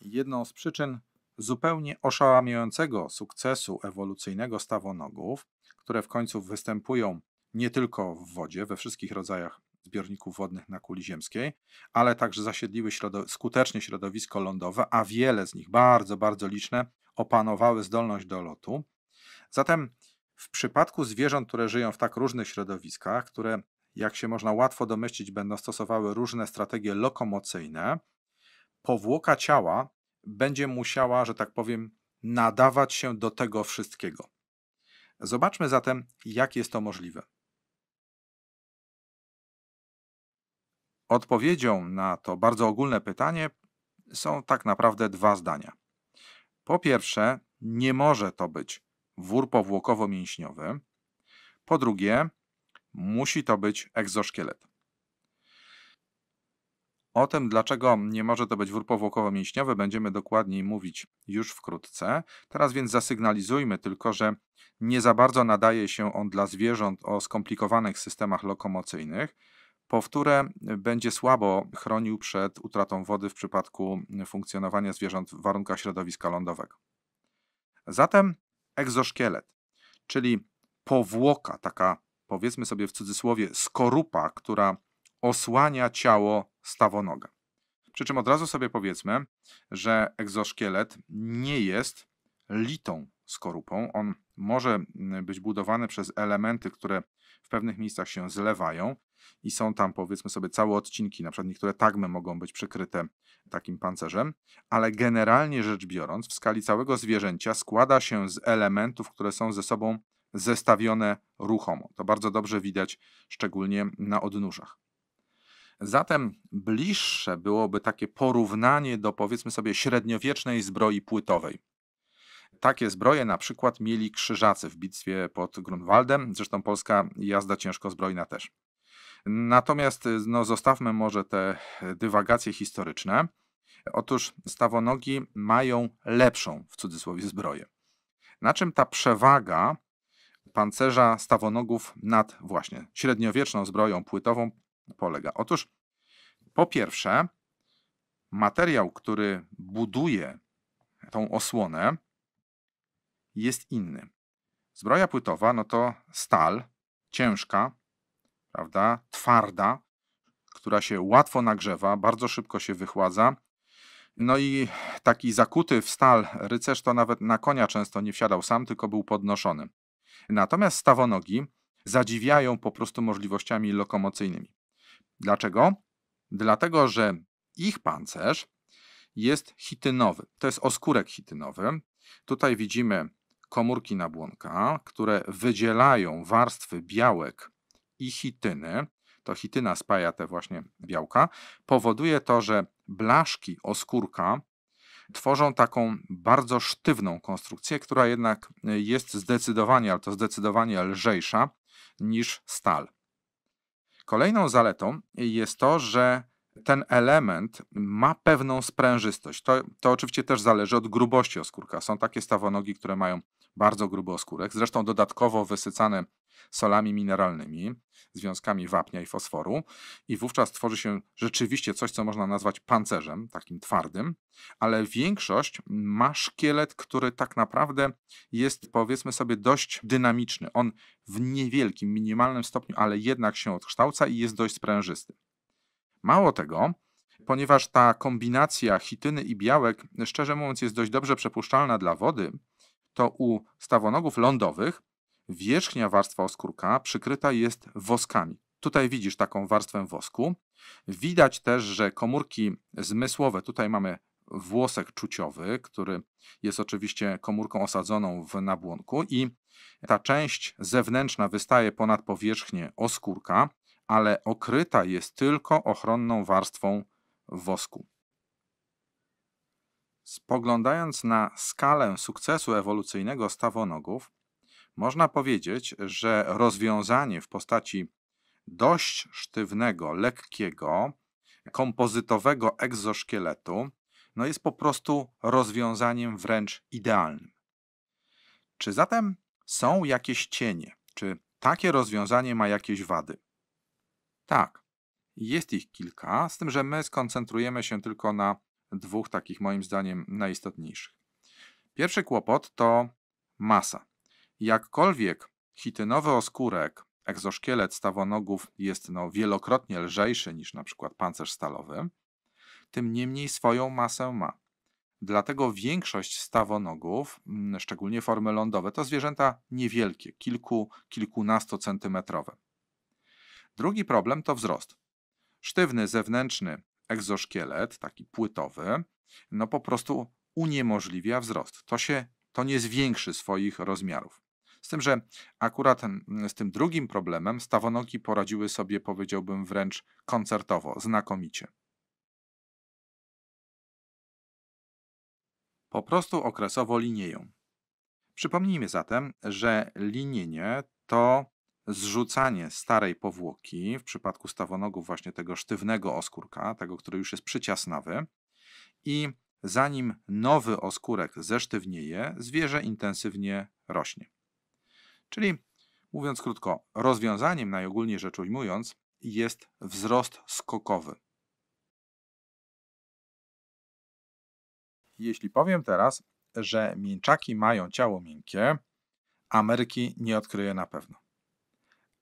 A: Jedną z przyczyn zupełnie oszałamiającego sukcesu ewolucyjnego stawonogów, które w końcu występują nie tylko w wodzie, we wszystkich rodzajach zbiorników wodnych na kuli ziemskiej, ale także zasiedliły środow skutecznie środowisko lądowe, a wiele z nich, bardzo, bardzo liczne, opanowały zdolność do lotu. Zatem w przypadku zwierząt, które żyją w tak różnych środowiskach, które, jak się można łatwo domyślić, będą stosowały różne strategie lokomocyjne, powłoka ciała będzie musiała, że tak powiem, nadawać się do tego wszystkiego. Zobaczmy zatem, jak jest to możliwe. Odpowiedzią na to bardzo ogólne pytanie są tak naprawdę dwa zdania. Po pierwsze, nie może to być wór powłokowo-mięśniowy. Po drugie, musi to być egzoszkielet. O tym, dlaczego nie może to być wór powłokowo-mięśniowy, będziemy dokładniej mówić już wkrótce. Teraz więc zasygnalizujmy tylko, że nie za bardzo nadaje się on dla zwierząt o skomplikowanych systemach lokomocyjnych. Po wtóre, będzie słabo chronił przed utratą wody w przypadku funkcjonowania zwierząt w warunkach środowiska lądowego. Zatem egzoszkielet, czyli powłoka, taka powiedzmy sobie w cudzysłowie skorupa, która osłania ciało stawonoga. Przy czym od razu sobie powiedzmy, że egzoszkielet nie jest litą skorupą. On może być budowany przez elementy, które w pewnych miejscach się zlewają, i są tam powiedzmy sobie całe odcinki, na przykład niektóre tagmy mogą być przykryte takim pancerzem, ale generalnie rzecz biorąc w skali całego zwierzęcia składa się z elementów, które są ze sobą zestawione ruchomo. To bardzo dobrze widać szczególnie na odnóżach. Zatem bliższe byłoby takie porównanie do powiedzmy sobie średniowiecznej zbroi płytowej. Takie zbroje na przykład mieli krzyżacy w bitwie pod Grunwaldem, zresztą polska jazda ciężkozbrojna też. Natomiast y, no, zostawmy może te e, dywagacje historyczne. Otóż stawonogi mają lepszą w cudzysłowie zbroję. Na czym ta przewaga pancerza stawonogów nad właśnie średniowieczną zbroją płytową polega? Otóż po pierwsze, materiał, który buduje tą osłonę, jest inny. Zbroja płytowa no to stal ciężka, prawda, twarda, która się łatwo nagrzewa, bardzo szybko się wychładza. No i taki zakuty w stal rycerz to nawet na konia często nie wsiadał sam, tylko był podnoszony. Natomiast stawonogi zadziwiają po prostu możliwościami lokomocyjnymi. Dlaczego? Dlatego, że ich pancerz jest chitynowy. To jest oskórek chitynowy. Tutaj widzimy komórki nabłonka, które wydzielają warstwy białek i chityny, to chityna spaja te właśnie białka, powoduje to, że blaszki oskórka tworzą taką bardzo sztywną konstrukcję, która jednak jest zdecydowanie, ale to zdecydowanie lżejsza niż stal. Kolejną zaletą jest to, że ten element ma pewną sprężystość. To, to oczywiście też zależy od grubości oskórka. Są takie stawonogi, które mają bardzo gruby oskórek, zresztą dodatkowo wysycane solami mineralnymi, związkami wapnia i fosforu, i wówczas tworzy się rzeczywiście coś, co można nazwać pancerzem, takim twardym, ale większość ma szkielet, który tak naprawdę jest, powiedzmy sobie, dość dynamiczny. On w niewielkim, minimalnym stopniu, ale jednak się odkształca i jest dość sprężysty. Mało tego, ponieważ ta kombinacja chityny i białek, szczerze mówiąc, jest dość dobrze przepuszczalna dla wody, to u stawonogów lądowych Wierzchnia warstwa oskórka przykryta jest woskami. Tutaj widzisz taką warstwę wosku. Widać też, że komórki zmysłowe, tutaj mamy włosek czuciowy, który jest oczywiście komórką osadzoną w nabłonku i ta część zewnętrzna wystaje ponad powierzchnię oskórka, ale okryta jest tylko ochronną warstwą wosku. Spoglądając na skalę sukcesu ewolucyjnego stawonogów, można powiedzieć, że rozwiązanie w postaci dość sztywnego, lekkiego, kompozytowego egzoszkieletu no jest po prostu rozwiązaniem wręcz idealnym. Czy zatem są jakieś cienie? Czy takie rozwiązanie ma jakieś wady? Tak, jest ich kilka, z tym, że my skoncentrujemy się tylko na dwóch takich moim zdaniem najistotniejszych. Pierwszy kłopot to masa. Jakkolwiek chitynowy oskórek, egzoszkielet stawonogów jest no wielokrotnie lżejszy niż na przykład pancerz stalowy, tym niemniej swoją masę ma. Dlatego większość stawonogów, mm, szczególnie formy lądowe, to zwierzęta niewielkie, kilku, kilkunastocentymetrowe. Drugi problem to wzrost. Sztywny zewnętrzny egzoszkielet, taki płytowy, no po prostu uniemożliwia wzrost. To się to nie zwiększy swoich rozmiarów tym, że akurat mm, z tym drugim problemem stawonogi poradziły sobie, powiedziałbym wręcz koncertowo, znakomicie. Po prostu okresowo linieją. Przypomnijmy zatem, że linienie to zrzucanie starej powłoki, w przypadku stawonogów właśnie tego sztywnego oskórka, tego, który już jest przyciasnawy, i zanim nowy oskórek zesztywnieje, zwierzę intensywnie rośnie. Czyli mówiąc krótko, rozwiązaniem najogólniej rzecz ujmując jest wzrost skokowy. Jeśli powiem teraz, że mięczaki mają ciało miękkie, Ameryki nie odkryję na pewno.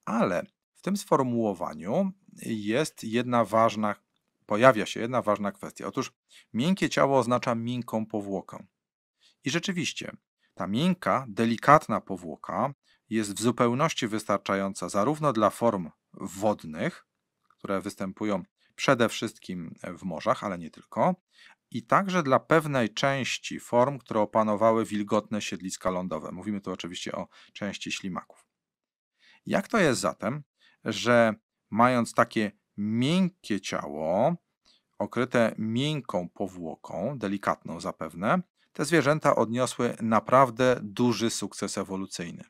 A: Ale w tym sformułowaniu jest jedna ważna, pojawia się jedna ważna kwestia. Otóż miękkie ciało oznacza miękką powłokę. I rzeczywiście, ta miękka, delikatna powłoka jest w zupełności wystarczająca zarówno dla form wodnych, które występują przede wszystkim w morzach, ale nie tylko, i także dla pewnej części form, które opanowały wilgotne siedliska lądowe. Mówimy tu oczywiście o części ślimaków. Jak to jest zatem, że mając takie miękkie ciało, okryte miękką powłoką, delikatną zapewne, te zwierzęta odniosły naprawdę duży sukces ewolucyjny.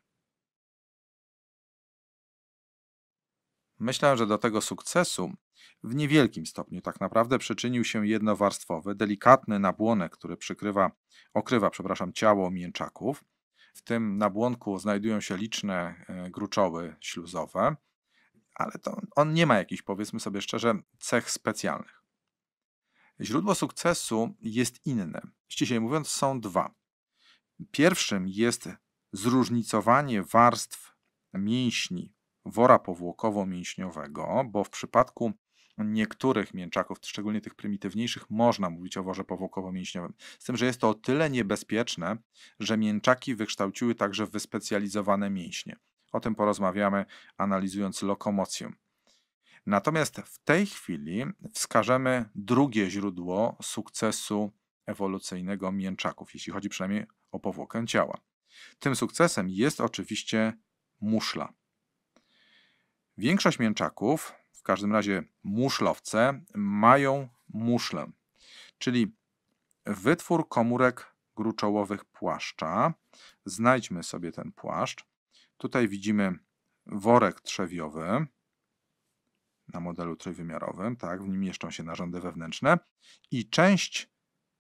A: Myślę, że do tego sukcesu w niewielkim stopniu tak naprawdę przyczynił się jednowarstwowy, delikatny nabłonek, który przykrywa, okrywa przepraszam, ciało mięczaków. W tym nabłonku znajdują się liczne e, gruczoły śluzowe, ale to on nie ma jakichś, powiedzmy sobie szczerze, cech specjalnych. Źródło sukcesu jest inne. Ściślej mówiąc, są dwa. Pierwszym jest zróżnicowanie warstw mięśni wora powłokowo-mięśniowego, bo w przypadku niektórych mięczaków, szczególnie tych prymitywniejszych, można mówić o worze powłokowo-mięśniowym. Z tym, że jest to o tyle niebezpieczne, że mięczaki wykształciły także wyspecjalizowane mięśnie. O tym porozmawiamy analizując lokomocję. Natomiast w tej chwili wskażemy drugie źródło sukcesu ewolucyjnego mięczaków, jeśli chodzi przynajmniej o powłokę ciała. Tym sukcesem jest oczywiście muszla. Większość mięczaków, w każdym razie muszlowce, mają muszlę, czyli wytwór komórek gruczołowych płaszcza. Znajdźmy sobie ten płaszcz. Tutaj widzimy worek trzewiowy na modelu trójwymiarowym, tak, w nim mieszczą się narządy wewnętrzne i część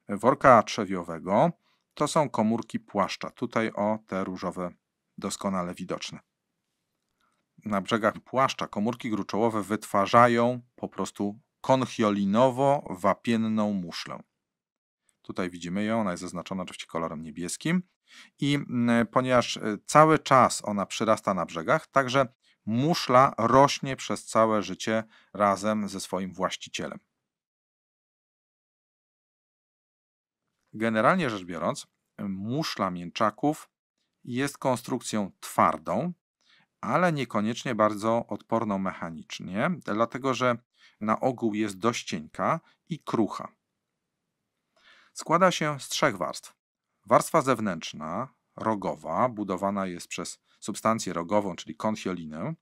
A: worka trzewiowego to są komórki płaszcza. Tutaj o te różowe doskonale widoczne na brzegach płaszcza komórki gruczołowe wytwarzają po prostu konchiolinowo-wapienną muszlę. Tutaj widzimy ją, ona jest zaznaczona oczywiście kolorem niebieskim. I ponieważ e, cały czas ona przyrasta na brzegach, także muszla rośnie przez całe życie razem ze swoim właścicielem. Generalnie rzecz biorąc, muszla mięczaków jest konstrukcją twardą, ale niekoniecznie bardzo odporną mechanicznie, dlatego że na ogół jest dość cienka i krucha. Składa się z trzech warstw. Warstwa zewnętrzna, rogowa, budowana jest przez substancję rogową, czyli konchiolinę.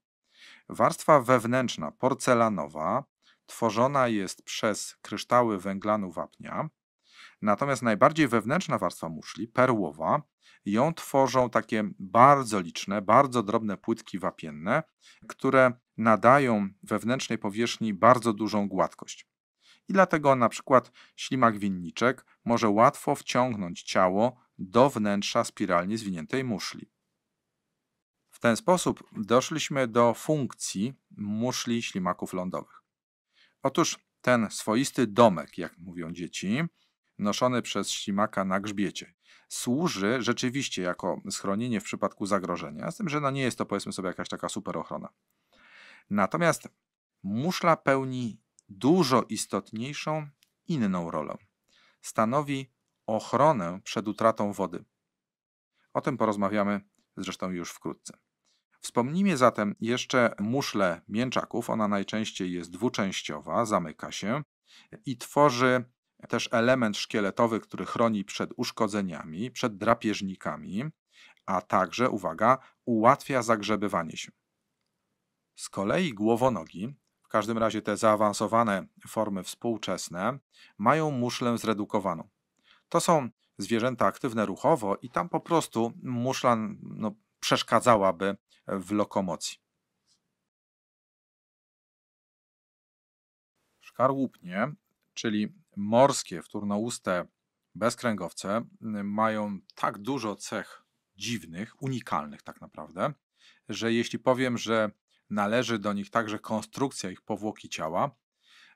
A: Warstwa wewnętrzna, porcelanowa, tworzona jest przez kryształy węglanu wapnia. Natomiast najbardziej wewnętrzna warstwa muszli, perłowa, ją tworzą takie bardzo liczne, bardzo drobne płytki wapienne, które nadają wewnętrznej powierzchni bardzo dużą gładkość. I dlatego na przykład ślimak winniczek może łatwo wciągnąć ciało do wnętrza spiralnie zwiniętej muszli. W ten sposób doszliśmy do funkcji muszli ślimaków lądowych. Otóż ten swoisty domek, jak mówią dzieci, noszony przez ślimaka na grzbiecie. Służy rzeczywiście jako schronienie w przypadku zagrożenia, z tym, że no nie jest to powiedzmy sobie jakaś taka super ochrona. Natomiast muszla pełni dużo istotniejszą inną rolę. Stanowi ochronę przed utratą wody. O tym porozmawiamy zresztą już wkrótce. Wspomnijmy zatem jeszcze muszlę mięczaków. Ona najczęściej jest dwuczęściowa, zamyka się i tworzy też element szkieletowy, który chroni przed uszkodzeniami, przed drapieżnikami, a także, uwaga, ułatwia zagrzebywanie się. Z kolei głowonogi, w każdym razie te zaawansowane formy współczesne, mają muszlę zredukowaną. To są zwierzęta aktywne ruchowo i tam po prostu muszla no, przeszkadzałaby w lokomocji. Szkarłupnie, czyli morskie, wtórnouste bezkręgowce y, mają tak dużo cech dziwnych, unikalnych tak naprawdę, że jeśli powiem, że należy do nich także konstrukcja ich powłoki ciała,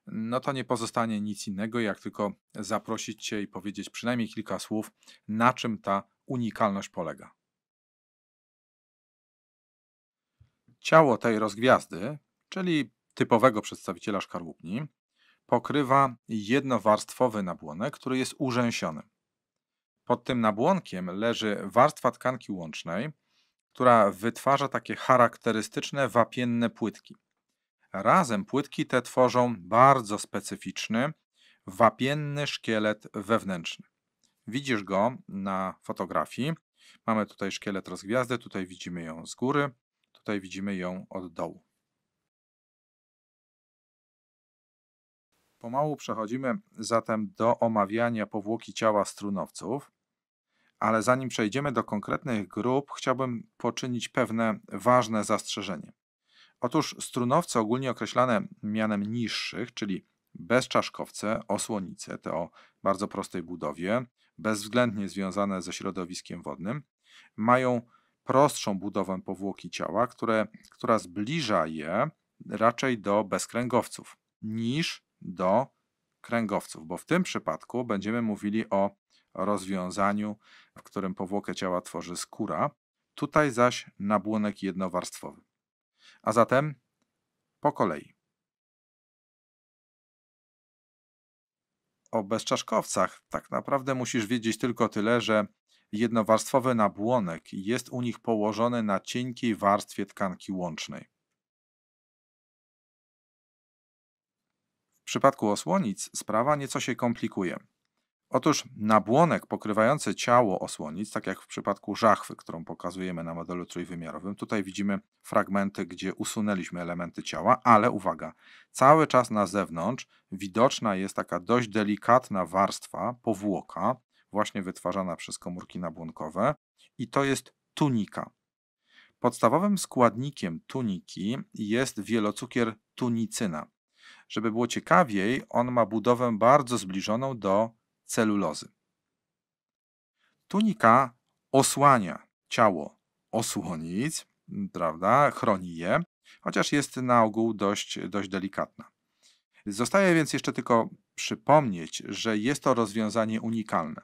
A: no to nie pozostanie nic innego, jak tylko zaprosić Cię i powiedzieć przynajmniej kilka słów, na czym ta unikalność polega. Ciało tej rozgwiazdy, czyli typowego przedstawiciela szkarłupni, pokrywa jednowarstwowy nabłonek, który jest urzęsiony. Pod tym nabłonkiem leży warstwa tkanki łącznej, która wytwarza takie charakterystyczne wapienne płytki. Razem płytki te tworzą bardzo specyficzny, wapienny szkielet wewnętrzny. Widzisz go na fotografii. Mamy tutaj szkielet rozgwiazdy, tutaj widzimy ją z góry, tutaj widzimy ją od dołu. Pomału przechodzimy zatem do omawiania powłoki ciała strunowców, ale zanim przejdziemy do konkretnych grup, chciałbym poczynić pewne ważne zastrzeżenie. Otóż strunowce ogólnie określane mianem niższych, czyli bezczaszkowce, osłonice, te o bardzo prostej budowie, bezwzględnie związane ze środowiskiem wodnym, mają prostszą budowę powłoki ciała, które, która zbliża je raczej do bezkręgowców niż do kręgowców, bo w tym przypadku będziemy mówili o rozwiązaniu, w którym powłokę ciała tworzy skóra, tutaj zaś nabłonek jednowarstwowy. A zatem po kolei. O bezczaszkowcach tak naprawdę musisz wiedzieć tylko tyle, że jednowarstwowy nabłonek jest u nich położony na cienkiej warstwie tkanki łącznej. przypadku osłonic sprawa nieco się komplikuje. Otóż nabłonek pokrywający ciało osłonic, tak jak w przypadku żachwy, którą pokazujemy na modelu trójwymiarowym, tutaj widzimy fragmenty, gdzie usunęliśmy elementy ciała, ale uwaga, cały czas na zewnątrz widoczna jest taka dość delikatna warstwa, powłoka, właśnie wytwarzana przez komórki nabłonkowe i to jest tunika. Podstawowym składnikiem tuniki jest wielocukier tunicyna. Żeby było ciekawiej, on ma budowę bardzo zbliżoną do celulozy. Tunika osłania ciało osłonic, prawda, chroni je, chociaż jest na ogół dość, dość delikatna. Zostaje więc jeszcze tylko przypomnieć, że jest to rozwiązanie unikalne.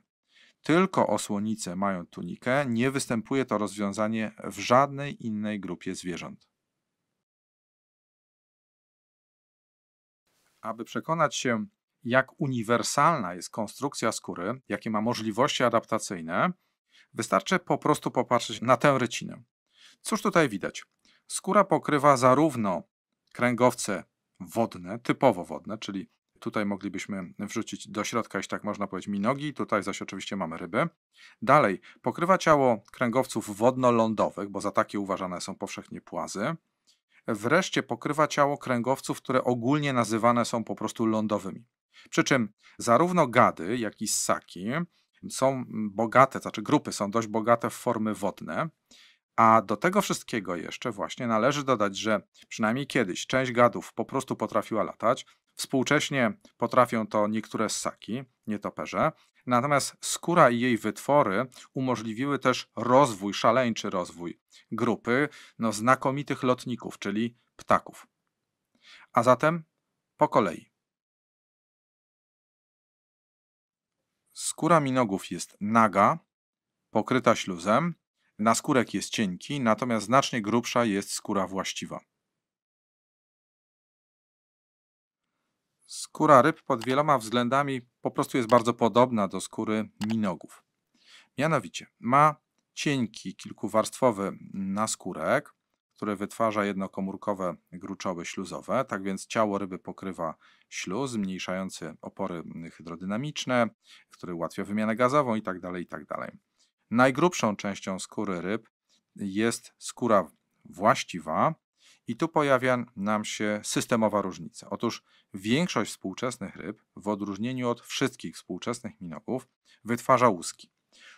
A: Tylko osłonice mają tunikę, nie występuje to rozwiązanie w żadnej innej grupie zwierząt. Aby przekonać się, jak uniwersalna jest konstrukcja skóry, jakie ma możliwości adaptacyjne, wystarczy po prostu popatrzeć na tę rycinę. Cóż tutaj widać? Skóra pokrywa zarówno kręgowce wodne, typowo wodne, czyli tutaj moglibyśmy wrzucić do środka, jeśli tak można powiedzieć, minogi, tutaj zaś oczywiście mamy ryby. Dalej, pokrywa ciało kręgowców wodno-lądowych, bo za takie uważane są powszechnie płazy wreszcie pokrywa ciało kręgowców, które ogólnie nazywane są po prostu lądowymi. Przy czym zarówno gady, jak i ssaki są bogate, znaczy grupy są dość bogate w formy wodne, a do tego wszystkiego jeszcze właśnie należy dodać, że przynajmniej kiedyś część gadów po prostu potrafiła latać, współcześnie potrafią to niektóre ssaki, nietoperze. Natomiast skóra i jej wytwory umożliwiły też rozwój, szaleńczy rozwój grupy no, znakomitych lotników, czyli ptaków. A zatem po kolei. Skóra minogów jest naga, pokryta śluzem, naskórek jest cienki, natomiast znacznie grubsza jest skóra właściwa. Skóra ryb pod wieloma względami po prostu jest bardzo podobna do skóry minogów. Mianowicie ma cienki, kilkuwarstwowy naskórek, który wytwarza jednokomórkowe gruczoły śluzowe. Tak więc ciało ryby pokrywa śluz zmniejszający opory hydrodynamiczne, który ułatwia wymianę gazową itd. Tak itd. Tak Najgrubszą częścią skóry ryb jest skóra właściwa, i tu pojawia nam się systemowa różnica. Otóż większość współczesnych ryb, w odróżnieniu od wszystkich współczesnych minoków, wytwarza łuski.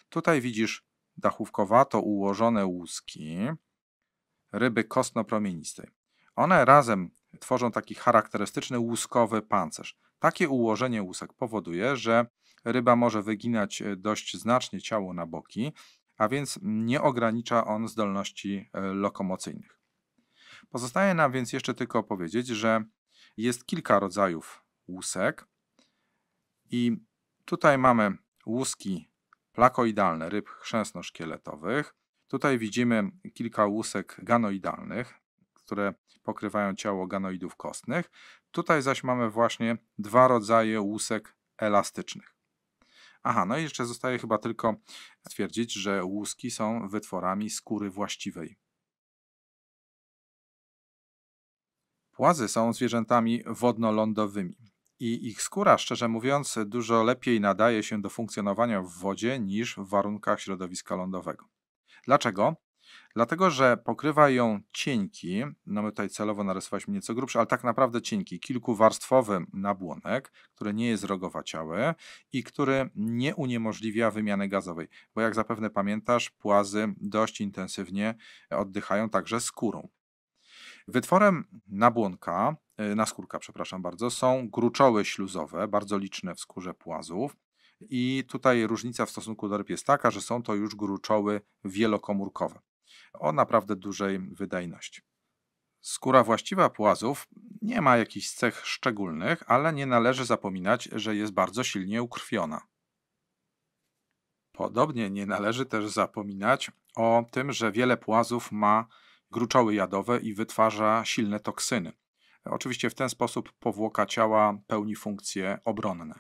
A: Tutaj widzisz dachówkowato ułożone łuski ryby kostnopromienistej. One razem tworzą taki charakterystyczny łuskowy pancerz. Takie ułożenie łusek powoduje, że ryba może wyginać e, dość znacznie ciało na boki, a więc nie ogranicza on zdolności e, lokomocyjnych. Pozostaje nam więc jeszcze tylko powiedzieć, że jest kilka rodzajów łusek i tutaj mamy łuski plakoidalne ryb chrzęsno-szkieletowych. Tutaj widzimy kilka łusek ganoidalnych, które pokrywają ciało ganoidów kostnych. Tutaj zaś mamy właśnie dwa rodzaje łusek elastycznych. Aha, no i jeszcze zostaje chyba tylko stwierdzić, że łuski są wytworami skóry właściwej. Łazy są zwierzętami wodno-lądowymi i ich skóra, szczerze mówiąc, dużo lepiej nadaje się do funkcjonowania w wodzie niż w warunkach środowiska lądowego. Dlaczego? Dlatego, że pokrywa ją cienki, no my tutaj celowo narysowaliśmy nieco grubszy, ale tak naprawdę cienki, kilkuwarstwowy nabłonek, który nie jest rogowaciały i który nie uniemożliwia wymiany gazowej, bo jak zapewne pamiętasz, płazy dość intensywnie oddychają także skórą. Wytworem nabłonka, y, naskórka, przepraszam bardzo, są gruczoły śluzowe, bardzo liczne w skórze płazów. I tutaj różnica w stosunku do ryb jest taka, że są to już gruczoły wielokomórkowe o naprawdę dużej wydajności. Skóra właściwa płazów nie ma jakichś cech szczególnych, ale nie należy zapominać, że jest bardzo silnie ukrwiona. Podobnie nie należy też zapominać o tym, że wiele płazów ma gruczoły jadowe i wytwarza silne toksyny. Oczywiście w ten sposób powłoka ciała pełni funkcje obronne.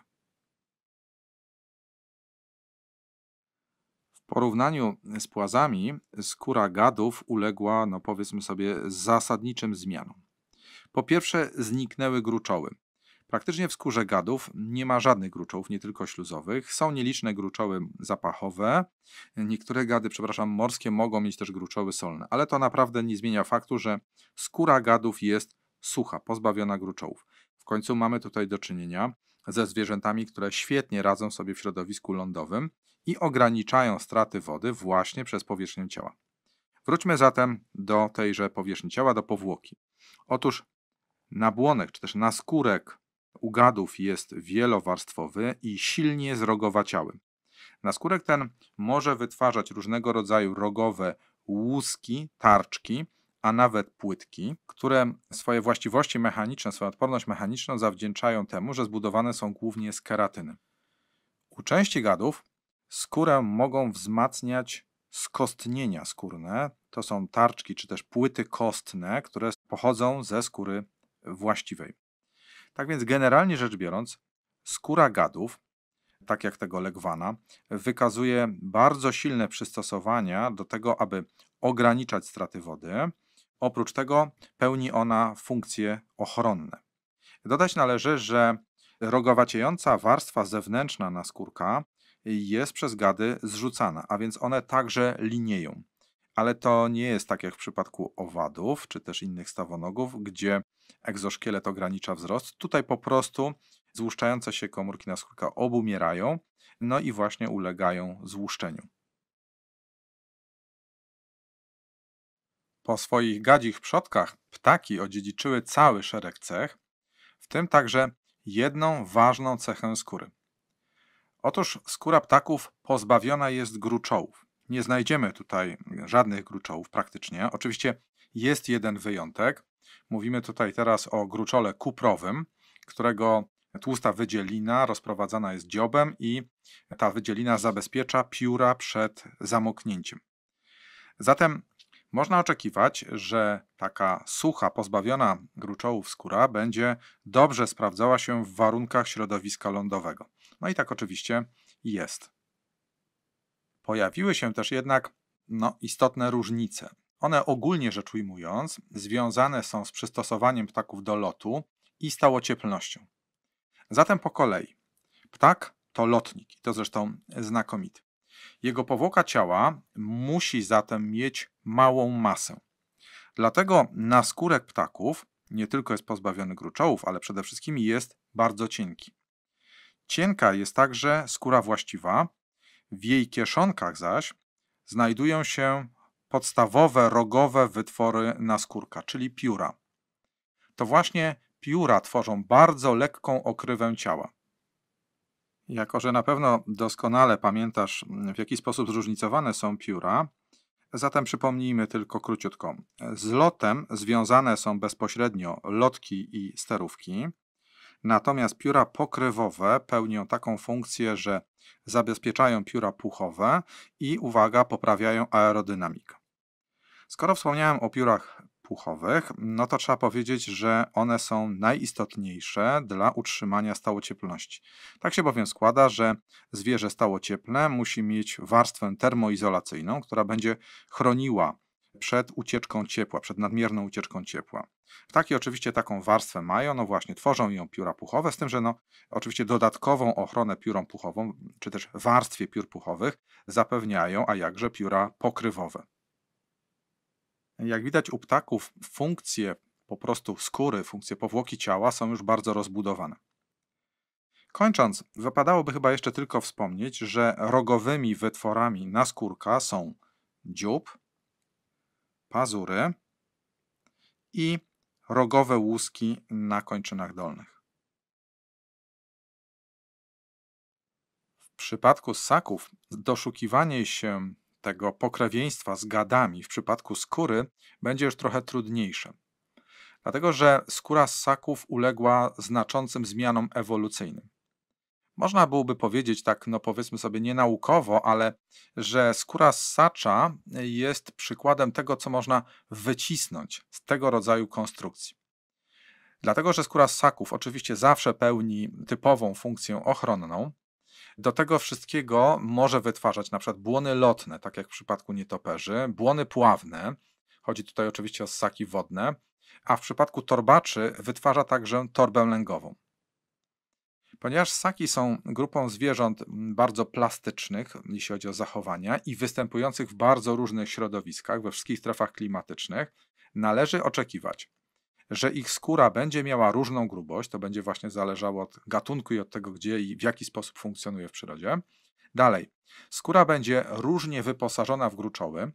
A: W porównaniu z płazami skóra gadów uległa, no powiedzmy sobie, zasadniczym zmianom. Po pierwsze zniknęły gruczoły. Praktycznie w skórze gadów nie ma żadnych gruczołów, nie tylko śluzowych. Są nieliczne gruczoły zapachowe. Niektóre gady, przepraszam, morskie mogą mieć też gruczoły solne, ale to naprawdę nie zmienia faktu, że skóra gadów jest sucha, pozbawiona gruczołów. W końcu mamy tutaj do czynienia ze zwierzętami, które świetnie radzą sobie w środowisku lądowym i ograniczają straty wody właśnie przez powierzchnię ciała. Wróćmy zatem do tejże powierzchni ciała, do powłoki. Otóż na błonek, czy też na skórek u gadów jest wielowarstwowy i silnie zrogowaciały. skórek ten może wytwarzać różnego rodzaju rogowe łuski, tarczki, a nawet płytki, które swoje właściwości mechaniczne, swoją odporność mechaniczną zawdzięczają temu, że zbudowane są głównie z keratyny. U części gadów skórę mogą wzmacniać skostnienia skórne. To są tarczki czy też płyty kostne, które pochodzą ze skóry właściwej. Tak więc generalnie rzecz biorąc, skóra gadów, tak jak tego legwana, wykazuje bardzo silne przystosowania do tego, aby ograniczać straty wody. Oprócz tego pełni ona funkcje ochronne. Dodać należy, że rogowaciejąca warstwa zewnętrzna naskórka jest przez gady zrzucana, a więc one także linieją ale to nie jest tak jak w przypadku owadów czy też innych stawonogów, gdzie egzoszkielet ogranicza wzrost. Tutaj po prostu złuszczające się komórki naskórka obumierają, no i właśnie ulegają złuszczeniu. Po swoich gadzich przodkach ptaki odziedziczyły cały szereg cech, w tym także jedną ważną cechę skóry. Otóż skóra ptaków pozbawiona jest gruczołów nie znajdziemy tutaj żadnych gruczołów praktycznie. Oczywiście jest jeden wyjątek. Mówimy tutaj teraz o gruczole kuprowym, którego tłusta wydzielina rozprowadzana jest dziobem i ta wydzielina zabezpiecza pióra przed zamoknięciem. Zatem można oczekiwać, że taka sucha, pozbawiona gruczołów skóra będzie dobrze sprawdzała się w warunkach środowiska lądowego. No i tak oczywiście jest. Pojawiły się też jednak no, istotne różnice. One ogólnie rzecz ujmując, związane są z przystosowaniem ptaków do lotu i stałocieplnością. Zatem po kolei. Ptak to lotnik i to zresztą znakomity. Jego powłoka ciała musi zatem mieć małą masę. Dlatego na skórek ptaków nie tylko jest pozbawiony gruczołów, ale przede wszystkim jest bardzo cienki. Cienka jest także skóra właściwa, w jej kieszonkach zaś znajdują się podstawowe rogowe wytwory naskórka, czyli pióra. To właśnie pióra tworzą bardzo lekką okrywę ciała. Jako, że na pewno doskonale pamiętasz, w jaki sposób zróżnicowane są pióra, zatem przypomnijmy tylko króciutko. Z lotem związane są bezpośrednio lotki i sterówki, Natomiast pióra pokrywowe pełnią taką funkcję, że zabezpieczają pióra puchowe i, uwaga, poprawiają aerodynamikę. Skoro wspomniałem o piórach puchowych, no to trzeba powiedzieć, że one są najistotniejsze dla utrzymania stałocieplności. Tak się bowiem składa, że zwierzę stałocieplne musi mieć warstwę termoizolacyjną, która będzie chroniła przed ucieczką ciepła, przed nadmierną ucieczką ciepła. Ptaki oczywiście taką warstwę mają, no właśnie, tworzą ją pióra puchowe, z tym, że no, oczywiście dodatkową ochronę piórą puchową, czy też warstwie piór puchowych zapewniają, a jakże pióra pokrywowe. Jak widać u ptaków funkcje po prostu skóry, funkcje powłoki ciała są już bardzo rozbudowane. Kończąc, wypadałoby chyba jeszcze tylko wspomnieć, że rogowymi wytworami naskórka są dziób, pazury i rogowe łuski na kończynach dolnych. W przypadku ssaków doszukiwanie się tego pokrewieństwa z gadami w przypadku skóry będzie już trochę trudniejsze. Dlatego, że skóra ssaków uległa znaczącym zmianom ewolucyjnym można byłoby powiedzieć tak, no powiedzmy sobie nienaukowo, ale że skóra ssacza jest przykładem tego, co można wycisnąć z tego rodzaju konstrukcji. Dlatego, że skóra ssaków oczywiście zawsze pełni typową funkcję ochronną, do tego wszystkiego może wytwarzać na przykład błony lotne, tak jak w przypadku nietoperzy, błony pławne, chodzi tutaj oczywiście o ssaki wodne, a w przypadku torbaczy wytwarza także torbę lęgową. Ponieważ ssaki są grupą zwierząt mm, bardzo plastycznych, jeśli chodzi o zachowania, i występujących w bardzo różnych środowiskach, we wszystkich strefach klimatycznych, należy oczekiwać, że ich skóra będzie miała różną grubość, to będzie właśnie zależało od gatunku i od tego, gdzie i w jaki sposób funkcjonuje w przyrodzie. Dalej, skóra będzie różnie wyposażona w gruczoły.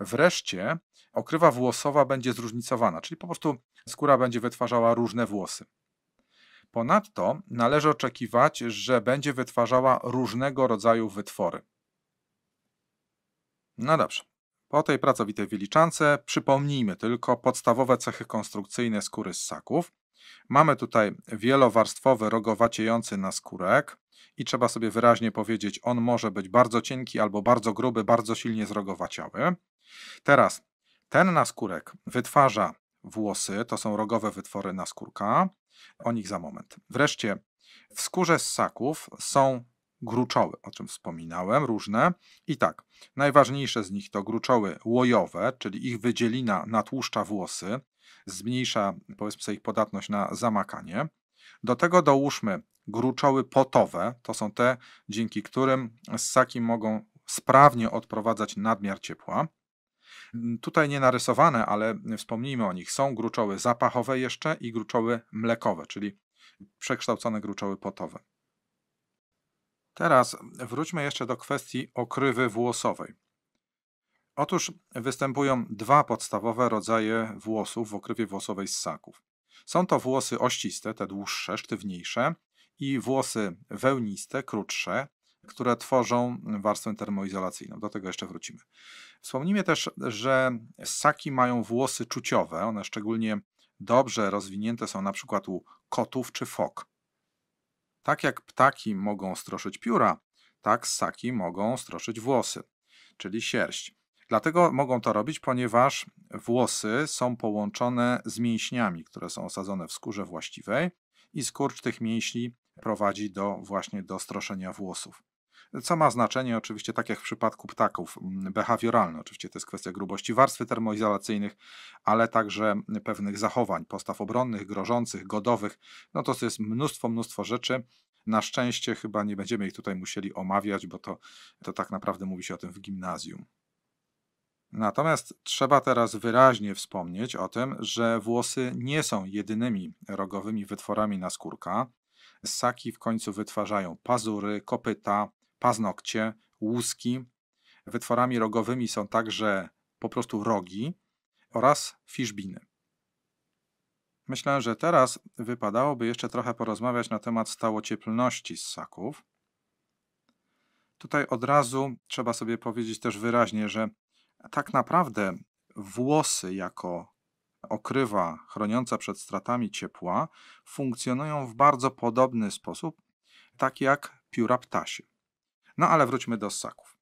A: Wreszcie okrywa włosowa będzie zróżnicowana, czyli po prostu skóra będzie wytwarzała różne włosy. Ponadto należy oczekiwać, że będzie wytwarzała różnego rodzaju wytwory. No dobrze. Po tej pracowitej wyliczance przypomnijmy tylko podstawowe cechy konstrukcyjne skóry ssaków. Mamy tutaj wielowarstwowy rogowaciejący naskórek i trzeba sobie wyraźnie powiedzieć, on może być bardzo cienki albo bardzo gruby, bardzo silnie zrogowaciały. Teraz ten naskórek wytwarza włosy, to są rogowe wytwory naskórka. O nich za moment. Wreszcie w skórze ssaków są gruczoły, o czym wspominałem, różne. I tak, najważniejsze z nich to gruczoły łojowe, czyli ich wydzielina natłuszcza włosy, zmniejsza powiedzmy sobie ich podatność na zamakanie. Do tego dołóżmy gruczoły potowe, to są te, dzięki którym ssaki mogą sprawnie odprowadzać nadmiar ciepła. Mm, tutaj nie narysowane, ale wspomnijmy o nich. Są gruczoły zapachowe jeszcze i gruczoły mlekowe, czyli przekształcone gruczoły potowe. Teraz wróćmy jeszcze do kwestii okrywy włosowej. Otóż występują dwa podstawowe rodzaje włosów w okrywie włosowej ssaków. Są to włosy ościste, te dłuższe, sztywniejsze i włosy wełniste, krótsze, które tworzą warstwę termoizolacyjną. Do tego jeszcze wrócimy. Wspomnijmy też, że ssaki mają włosy czuciowe. One szczególnie dobrze rozwinięte są na przykład u kotów czy fok. Tak jak ptaki mogą stroszyć pióra, tak ssaki mogą stroszyć włosy, czyli sierść. Dlatego mogą to robić, ponieważ włosy są połączone z mięśniami, które są osadzone w skórze właściwej i skurcz tych mięśni prowadzi do właśnie do stroszenia włosów co ma znaczenie oczywiście tak jak w przypadku ptaków behawioralne. Oczywiście to jest kwestia grubości warstwy termoizolacyjnych, ale także pewnych zachowań, postaw obronnych, grożących, godowych. No to jest mnóstwo, mnóstwo rzeczy. Na szczęście chyba nie będziemy ich tutaj musieli omawiać, bo to, to tak naprawdę mówi się o tym w gimnazjum. Natomiast trzeba teraz wyraźnie wspomnieć o tym, że włosy nie są jedynymi rogowymi wytworami naskórka. Ssaki w końcu wytwarzają pazury, kopyta, paznokcie, łuski. Wytworami rogowymi są także po prostu rogi oraz fiszbiny. Myślę, że teraz wypadałoby jeszcze trochę porozmawiać na temat stałocieplności ssaków. Tutaj od razu trzeba sobie powiedzieć też wyraźnie, że tak naprawdę włosy jako okrywa chroniąca przed stratami ciepła funkcjonują w bardzo podobny sposób, tak jak pióra ptasie. No ale wróćmy do ssaków.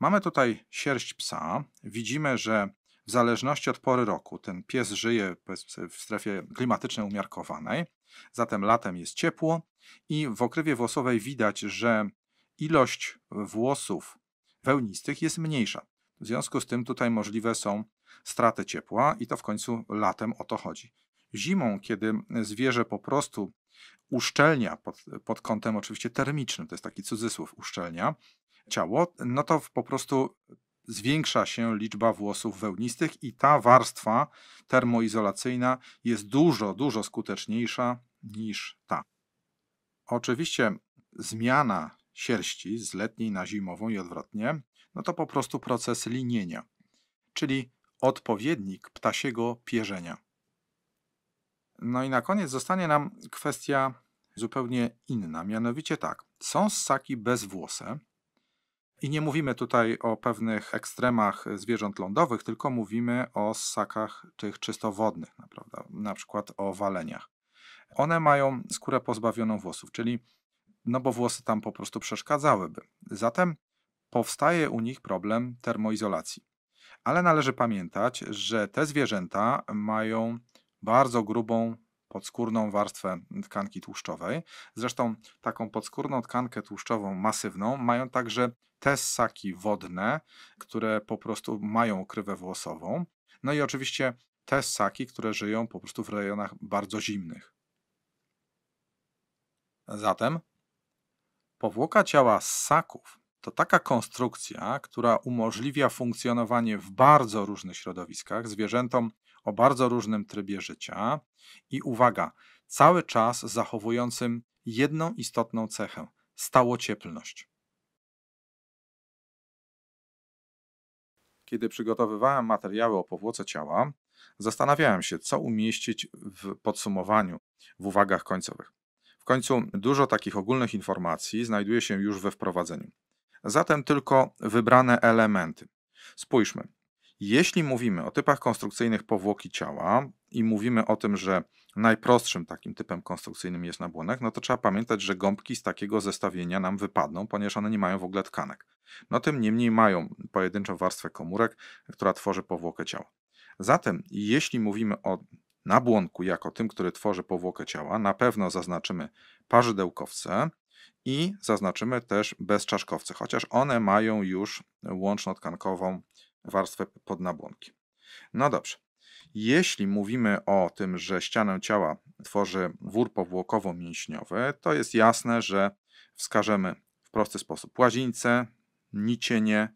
A: Mamy tutaj sierść psa. Widzimy, że w zależności od pory roku ten pies żyje w strefie klimatycznej umiarkowanej, zatem latem jest ciepło i w okrywie włosowej widać, że ilość włosów wełnistych jest mniejsza. W związku z tym tutaj możliwe są straty ciepła i to w końcu latem o to chodzi. Zimą, kiedy zwierzę po prostu uszczelnia pod, pod kątem oczywiście termicznym, to jest taki cudzysłów, uszczelnia ciało, no to po prostu zwiększa się liczba włosów wełnistych i ta warstwa termoizolacyjna jest dużo, dużo skuteczniejsza niż ta. Oczywiście zmiana sierści z letniej na zimową i odwrotnie, no to po prostu proces linienia, czyli odpowiednik ptasiego pierzenia. No i na koniec zostanie nam kwestia zupełnie inna, mianowicie tak. Są ssaki bezwłose i nie mówimy tutaj o pewnych ekstremach zwierząt lądowych, tylko mówimy o ssakach tych czysto wodnych, naprawdę, na przykład o waleniach. One mają skórę pozbawioną włosów, czyli no bo włosy tam po prostu przeszkadzałyby. Zatem powstaje u nich problem termoizolacji. Ale należy pamiętać, że te zwierzęta mają bardzo grubą podskórną warstwę tkanki tłuszczowej. Zresztą taką podskórną tkankę tłuszczową masywną mają także te ssaki wodne, które po prostu mają krywę włosową. No i oczywiście te ssaki, które żyją po prostu w rejonach bardzo zimnych. Zatem powłoka ciała ssaków to taka konstrukcja, która umożliwia funkcjonowanie w bardzo różnych środowiskach zwierzętom o bardzo różnym trybie życia i uwaga, cały czas zachowującym jedną istotną cechę stałocieplność. Kiedy przygotowywałem materiały o powłoce ciała, zastanawiałem się, co umieścić w podsumowaniu, w uwagach końcowych. W końcu dużo takich ogólnych informacji znajduje się już we wprowadzeniu. Zatem tylko wybrane elementy. Spójrzmy. Jeśli mówimy o typach konstrukcyjnych powłoki ciała i mówimy o tym, że najprostszym takim typem konstrukcyjnym jest nabłonek, no to trzeba pamiętać, że gąbki z takiego zestawienia nam wypadną, ponieważ one nie mają w ogóle tkanek. No tym niemniej mają pojedynczą warstwę komórek, która tworzy powłokę ciała. Zatem, jeśli mówimy o nabłonku jako tym, który tworzy powłokę ciała, na pewno zaznaczymy parzydełkowce, i zaznaczymy też bezczaszkowce, chociaż one mają już tkankową warstwę pod No dobrze. Jeśli mówimy o tym, że ścianę ciała tworzy wór powłokowo-mięśniowy, to jest jasne, że wskażemy w prosty sposób łazińce, nicienie,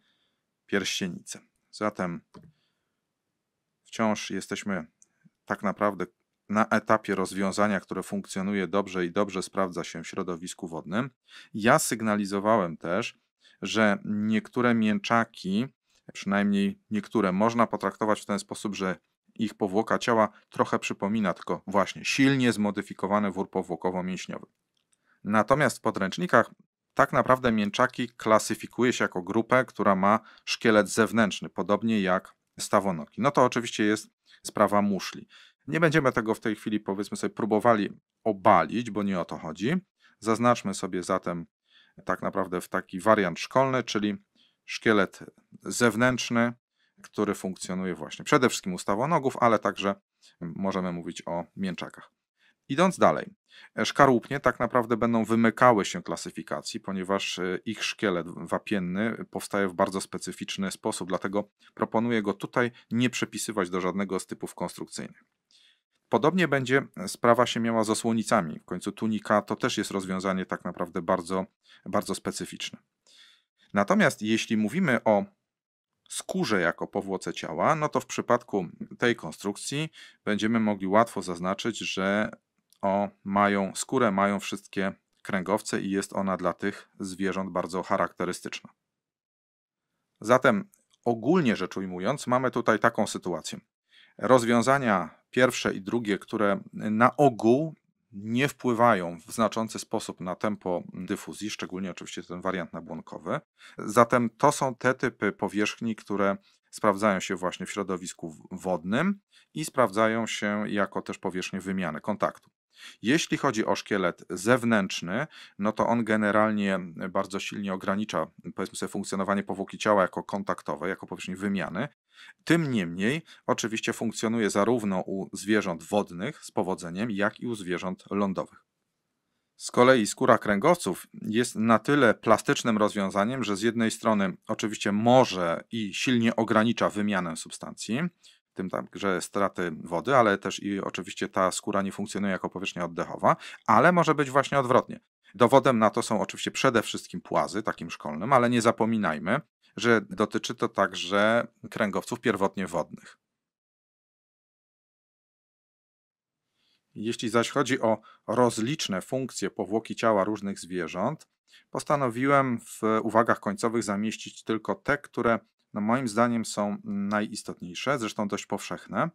A: pierścienice. Zatem wciąż jesteśmy tak naprawdę na etapie rozwiązania, które funkcjonuje dobrze i dobrze sprawdza się w środowisku wodnym. Ja sygnalizowałem też, że niektóre mięczaki przynajmniej niektóre, można potraktować w ten sposób, że ich powłoka ciała trochę przypomina, tylko właśnie silnie zmodyfikowany wór powłokowo-mięśniowy. Natomiast w podręcznikach tak naprawdę mięczaki klasyfikuje się jako grupę, która ma szkielet zewnętrzny, podobnie jak stawonoki. No to oczywiście jest sprawa muszli. Nie będziemy tego w tej chwili, powiedzmy sobie, próbowali obalić, bo nie o to chodzi. Zaznaczmy sobie zatem tak naprawdę w taki wariant szkolny, czyli szkielet zewnętrzny, który funkcjonuje właśnie przede wszystkim ustawą nogów, ale także możemy mówić o mięczakach. Idąc dalej, szkarłupnie tak naprawdę będą wymykały się klasyfikacji, ponieważ e, ich szkielet wapienny powstaje w bardzo specyficzny sposób, dlatego proponuję go tutaj nie przepisywać do żadnego z typów konstrukcyjnych. Podobnie będzie sprawa się miała z osłonicami. W końcu tunika to też jest rozwiązanie tak naprawdę bardzo, bardzo specyficzne. Natomiast jeśli mówimy o skórze jako powłoce ciała, no to w przypadku tej konstrukcji będziemy mogli łatwo zaznaczyć, że o, mają, skórę mają wszystkie kręgowce i jest ona dla tych zwierząt bardzo charakterystyczna. Zatem ogólnie rzecz ujmując, mamy tutaj taką sytuację. Rozwiązania pierwsze i drugie, które na ogół nie wpływają w znaczący sposób na tempo dyfuzji, szczególnie oczywiście ten wariant nabłonkowy. Zatem to są te typy powierzchni, które sprawdzają się właśnie w środowisku wodnym i sprawdzają się jako też powierzchnie wymiany kontaktu. Jeśli chodzi o szkielet zewnętrzny, no to on generalnie bardzo silnie ogranicza, powiedzmy sobie, funkcjonowanie powłoki ciała jako kontaktowej, jako powierzchni wymiany. Tym niemniej, oczywiście funkcjonuje zarówno u zwierząt wodnych z powodzeniem, jak i u zwierząt lądowych. Z kolei skóra kręgowców jest na tyle plastycznym rozwiązaniem, że z jednej strony oczywiście może i silnie ogranicza wymianę substancji, tym także straty wody, ale też i oczywiście ta skóra nie funkcjonuje jako powierzchnia oddechowa, ale może być właśnie odwrotnie. Dowodem na to są oczywiście przede wszystkim płazy, takim szkolnym, ale nie zapominajmy, że dotyczy to także kręgowców pierwotnie wodnych. Jeśli zaś chodzi o rozliczne funkcje powłoki ciała różnych zwierząt, postanowiłem w uwagach końcowych zamieścić tylko te, które no moim zdaniem są najistotniejsze, zresztą dość powszechne.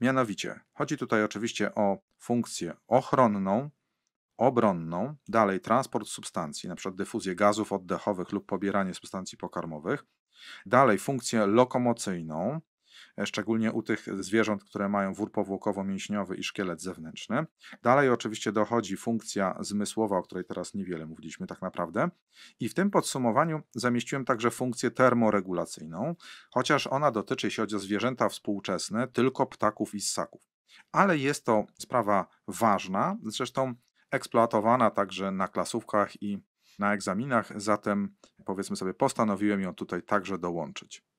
A: Mianowicie, chodzi tutaj oczywiście o funkcję ochronną, obronną, dalej transport substancji, np. dyfuzję gazów oddechowych lub pobieranie substancji pokarmowych, dalej funkcję lokomocyjną, E, szczególnie u tych zwierząt, które mają wór powłokowo-mięśniowy i szkielet zewnętrzny. Dalej oczywiście dochodzi funkcja zmysłowa, o której teraz niewiele mówiliśmy tak naprawdę. I w tym podsumowaniu zamieściłem także funkcję termoregulacyjną, chociaż ona dotyczy, jeśli chodzi o zwierzęta współczesne, tylko ptaków i ssaków. Ale jest to sprawa ważna, zresztą eksploatowana także na klasówkach i na egzaminach, zatem powiedzmy sobie, postanowiłem ją tutaj także dołączyć.